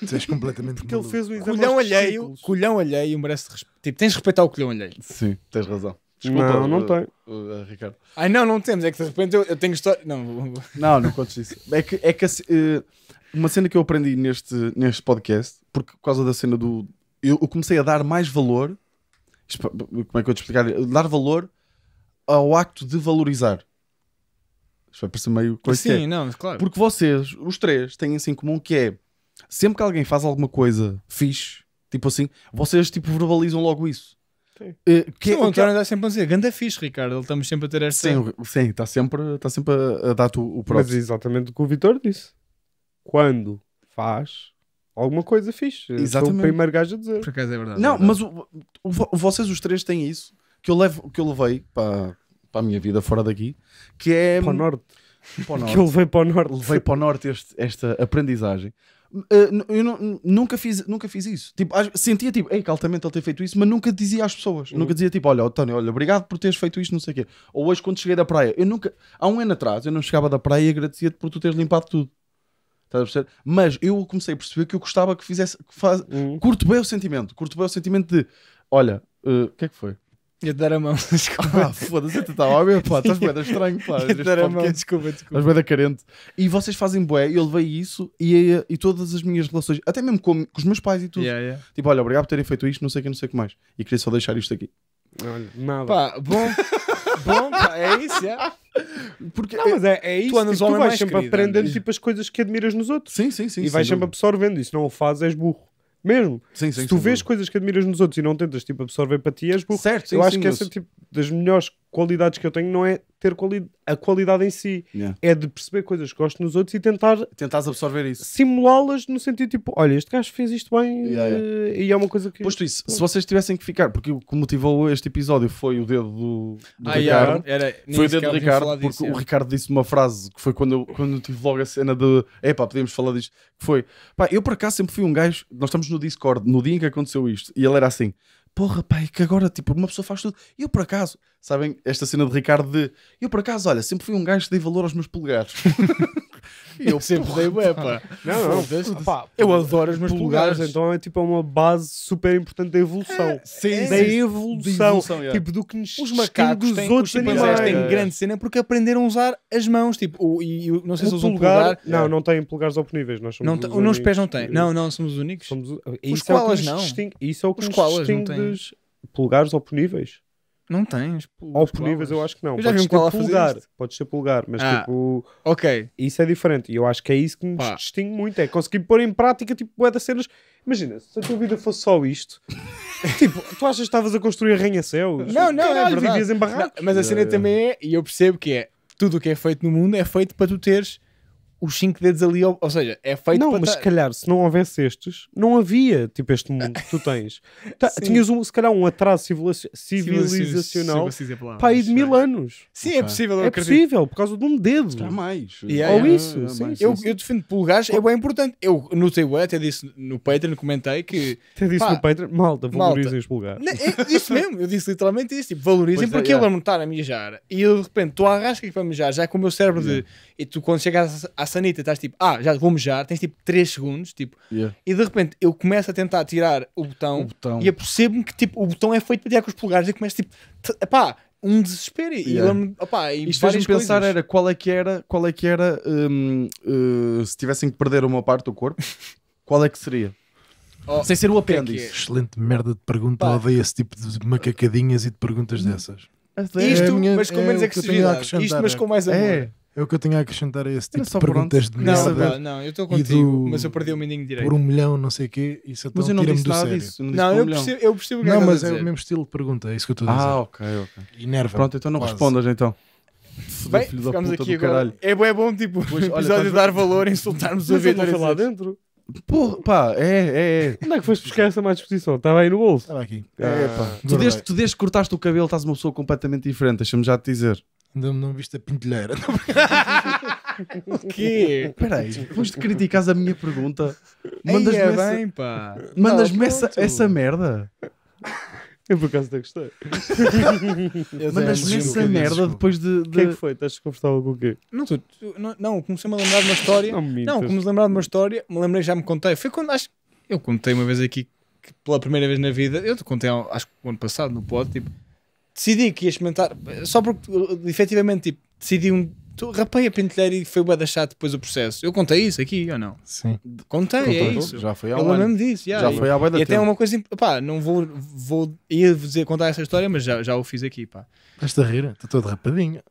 Tu és completamente Porque ele fez um exame colhão alheio, colhão alheio merece respeito. Tipo, tens de respeitar o colhão alheio. Sim, tens razão. Desculpa, não, não uh, tem. Uh, uh, Ricardo. Ai, não, não temos. É que de repente eu, eu tenho história. Não, não, não contes isso. É que, é que assim, uh, uma cena que eu aprendi neste, neste podcast, porque por causa da cena do. Eu, eu comecei a dar mais valor. Como é que eu te explicar? Dar valor ao acto de valorizar. Isto vai parecer meio coisa. Sim, é. não, claro. Porque vocês, os três, têm assim em comum que é sempre que alguém faz alguma coisa fixe, tipo assim, vocês tipo verbalizam logo isso. Sim. Eh, que sim, é, o António está sempre a dizer, ganda fixe, Ricardo. estamos sempre a ter esta. Sim, sim está sempre, tá sempre a, a dar-te o, o Mas é exatamente o que o Vitor disse quando faz alguma coisa fixe. Exatamente. Sou o primeiro gajo a dizer. Por acaso é verdade. Não, é verdade. mas o, o, vocês os três têm isso que eu, levo, que eu levei para, para a minha vida fora daqui, que é. Para o norte. Para o norte. que eu levei para o norte. Levei para o norte este, esta aprendizagem. Uh, eu nunca fiz, nunca fiz isso. Tipo, sentia tipo, ei, que altamente ele ter feito isso, mas nunca dizia às pessoas. Uhum. Nunca dizia tipo, olha, tony olha, obrigado por teres feito isto, não sei o quê. Ou hoje, quando cheguei da praia, eu nunca, há um ano atrás, eu não chegava da praia e agradecia-te por tu teres limpado tudo. Estás a perceber? Mas eu comecei a perceber que eu gostava que fizesse. Que faz... Uhum. Curto bem o sentimento. Curto bem o sentimento de: olha, eh, o uh, que é que foi? Ia dar a mão, desculpa. Ah, foda-se, tu estás a oh, ver, pá, estás bué estranho, pá. Ia dar a mão, desculpa, desculpa. Estás bué carente. E vocês fazem bué, eu levei isso e, eh, e todas as minhas relações, até mesmo com, com os meus pais e tudo. Yeah, yeah. Tipo, olha, obrigado por terem feito isto, não sei o que, não sei o que mais. E queria só deixar isto aqui. Olha, nada. Pá, bom. Bronca, é isso, é? Porque não, mas é, é isso. Tu andas tu vais sempre querido, aprendendo tipo, as coisas que admiras nos outros. Sim, sim, sim. E vais sempre dúvida. absorvendo. E se não o fazes, és burro. Mesmo. Sim, sim, se tu vês dúvida. coisas que admiras nos outros e não tentas tipo, absorver para ti, és burro. Certo, sim, Eu sim, acho sim, que essa é tipo, das melhores qualidades que eu tenho não é ter quali a qualidade em si, yeah. é de perceber coisas que gosto nos outros e tentar tentar absorver isso, simulá-las no sentido tipo, olha, este gajo fez isto bem yeah, yeah. Eh, e é uma coisa que. Posto isso, Pô. se vocês tivessem que ficar, porque o que motivou este episódio foi o dedo do, do ah, Ricardo, era, foi o dedo do Ricardo, disso, porque o Ricardo disse uma frase que foi quando eu, quando eu tive logo a cena de epá, podíamos falar disto, que foi pá, eu por acaso sempre fui um gajo, nós estamos no Discord, no dia em que aconteceu isto, e ele era assim porra, pai, que agora, tipo, uma pessoa faz tudo. E eu, por acaso, sabem, esta cena de Ricardo de eu, por acaso, olha, sempre fui um gajo que dei valor aos meus polegares. eu sempre dei bué, pá. Não, não. eu adoro os meus Pulgares. pulgares, então é tipo é uma base super importante da evolução. É, sim, da sim. evolução. evolução, yeah. Tipo, do que nos Os macacos os têm, outros os tipo, animais. têm grande cena porque aprenderam a usar as mãos. Tipo, o, e, não sei se usam pulgar, pulgar. Não, não têm pulgares oponíveis. Nós somos Não, os os pés não têm. Não, não, somos os únicos. Somos, isso é o que não. Isso é o que Os nos não distingue têm. dos pulgares oponíveis. Não tens. Ou por eu acho que não. Eu já Podes ser um ter pulgar. Podes pulgar, mas Ah. tipo, Ok. isso é diferente. E eu acho que é isso que nos Pá. distingue muito. É conseguir pôr em prática, tipo, bué das cenas. Imagina, se a tua vida fosse só isto, tipo, tu achas que estavas a construir arranha-céus? Não, não, é verdade. em Não, mas a cena também é, e eu percebo que é, tudo o que é feito no mundo é feito para tu teres os cinco dedos ali, ou, seja, é feito Não, mas se calhar, se não houvesse estes, não havia, tipo, este mundo que tu tens. Tá, tinhas, um, se calhar, um atraso civilizacional para aí de mil é- anos. Sim, é possível. É possível, por causa de um dedo. Há mais. Ou isso. Eu, defendo polegares, é bem importante. Eu notei, até disse no Patreon, comentei que... Até disse no Patreon, malta, valorizem os pulgares é Isso mesmo, eu disse literalmente isso, tipo, valorizem, é, porque ele não está a mijar e eu, de repente, estou a rasca para mijar, já com o meu cérebro de... E tu, quando chegas à sanita, estás tipo, ah, já vou mejar, tens tipo 3 segundos, tipo, yeah. e de repente eu começo a tentar tirar o botão, o botão. e apercebo-me que tipo, o botão é feito para tirar com os polegares e começo tipo, pá, um desespero e yeah. lembro-me, e Isto fez-me pensar coisas. era qual é que era, qual é que era, uh, se tivessem que perder uma parte do corpo, qual é que seria? Oh, Sem ser o é apêndice. É é? Excelente merda de pergunta, Pá. odeio esse tipo de macacadinhas e de perguntas hum. dessas. Isto, é minha, mas com menos é que agressividade. Isto, mas com mais é. amor. É. É o que eu tenho a acrescentar a esse tipo de perguntas pronto. de não, não, não, eu estou contigo, do, mas eu perdi o menino direito. Por um milhão, não sei o quê, isso até tira-me do sério. Disso, não, não eu, um percebo, eu percebo o que é Não, mas é o mesmo estilo de pergunta, é isso que eu estou a ah, dizer. Ah, ok, ok. E Inerva. Pronto, então não Quase. respondas então. Bem, filho da puta aqui do agora. caralho. É bom, é bom, tipo, pois, olha, episódio de dar valor, insultarmos a vida lá dentro. Porra, pá, é, é, é. Onde é que foste buscar essa má disposição? Estava aí no bolso. Estava aqui. É, ah. pá. Tu desde, tu desde que cortaste o cabelo estás uma pessoa completamente diferente, deixa-me já te dizer. Ainda não viste a pintelheira. o quê? Espera aí, depois tipo- de criticares a minha pergunta, mandas-me é essa... Bem, pá. Mandas-me essa, essa merda. Eu por acaso até gostei. Mandas-me essa merda depois de. O é de... que é que foi? Estás desconfortável com o quê? Não, tu, tu, não, não comecei-me a lembrar de uma história. Não, me não como me lembrar de uma história, me lembrei, já me contei. Foi quando acho eu contei uma vez aqui que pela primeira vez na vida, eu te contei acho que o ano passado no pod, tipo, decidi que ia experimentar, só porque efetivamente tipo, decidi um. Rapei a pentelheira e foi bué da chato depois o processo. Eu contei isso aqui ou não? Sim. Contei, Contou, é isso. Já foi ao um ano. já, já e, foi ao E até é uma coisa, pá, não vou, vou ia dizer, contar essa história, mas já, já o fiz aqui, pá. Estás a rir? Estou todo rapadinho.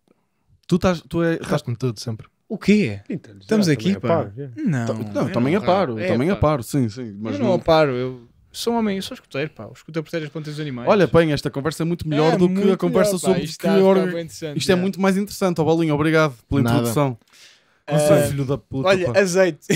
Tu estás, tu é, estás-me todo sempre. O quê? Então, Estamos aqui, pá. É, é não, não, Também aparo, também aparo, sim, sim. Mas eu não, não aparo, eu homem, eu só escuteiro, pá. O escuteiro protege as plantas dos animais. Olha, bem, esta conversa é muito melhor é, do muito que a conversa melhor, sobre o isto, que tá orga... isto é, é muito mais interessante, ó Bolinho, obrigado pela Nada. introdução. Uh, Nossa, é. filho da puta. Olha, pá. azeite.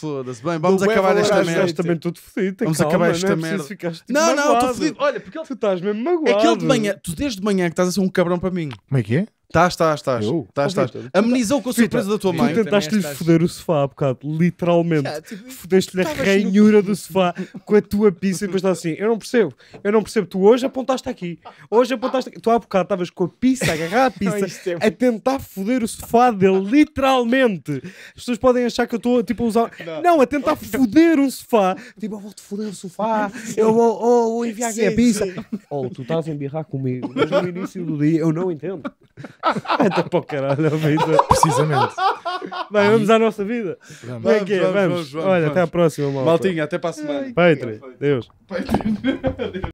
Foda-se. Bem, vamos do acabar esta merda. Estás também tudo fodido. Vamos calma, acabar esta não é merda. Ficar, tipo, não, magoado. não, estou fodido. Olha, porque ele... tu estás mesmo é magoado. é Aquele de manhã, tu desde de manhã que estás a ser um cabrão para mim. Como é que é? Estás, estás, estás. Eu? Estás, estás. Amenizou com a surpresa da tua mãe. Tu tentaste-lhe foder o sofá há bocado, literalmente. Ah, tipo, Fodeste-lhe a ranhura do sofá com a tua pizza e depois está assim. Eu não percebo. Eu não percebo. Tu hoje apontaste aqui. Hoje apontaste aqui. Tu há bocado estavas com a pizza, a agarrar a pizza, é a tentar foder o sofá dele, literalmente. As pessoas podem achar que eu estou tipo a usar. Não. a tentar foder um sofá. Tipo, eu vou-te foder o sofá. Eu vou, oh, enviar aqui a pizza. Ou oh, tu estás a embirrar comigo. Mas no início do dia eu não entendo. Então, para é o caralho, Almeida. Precisamente. Bem, vamos à nossa vida. Vamos. Como é é? Vamos, vamos, vamos, Olha, até à próxima, malta. Maltinha, até para a semana. Patreon. Deus. Patreon.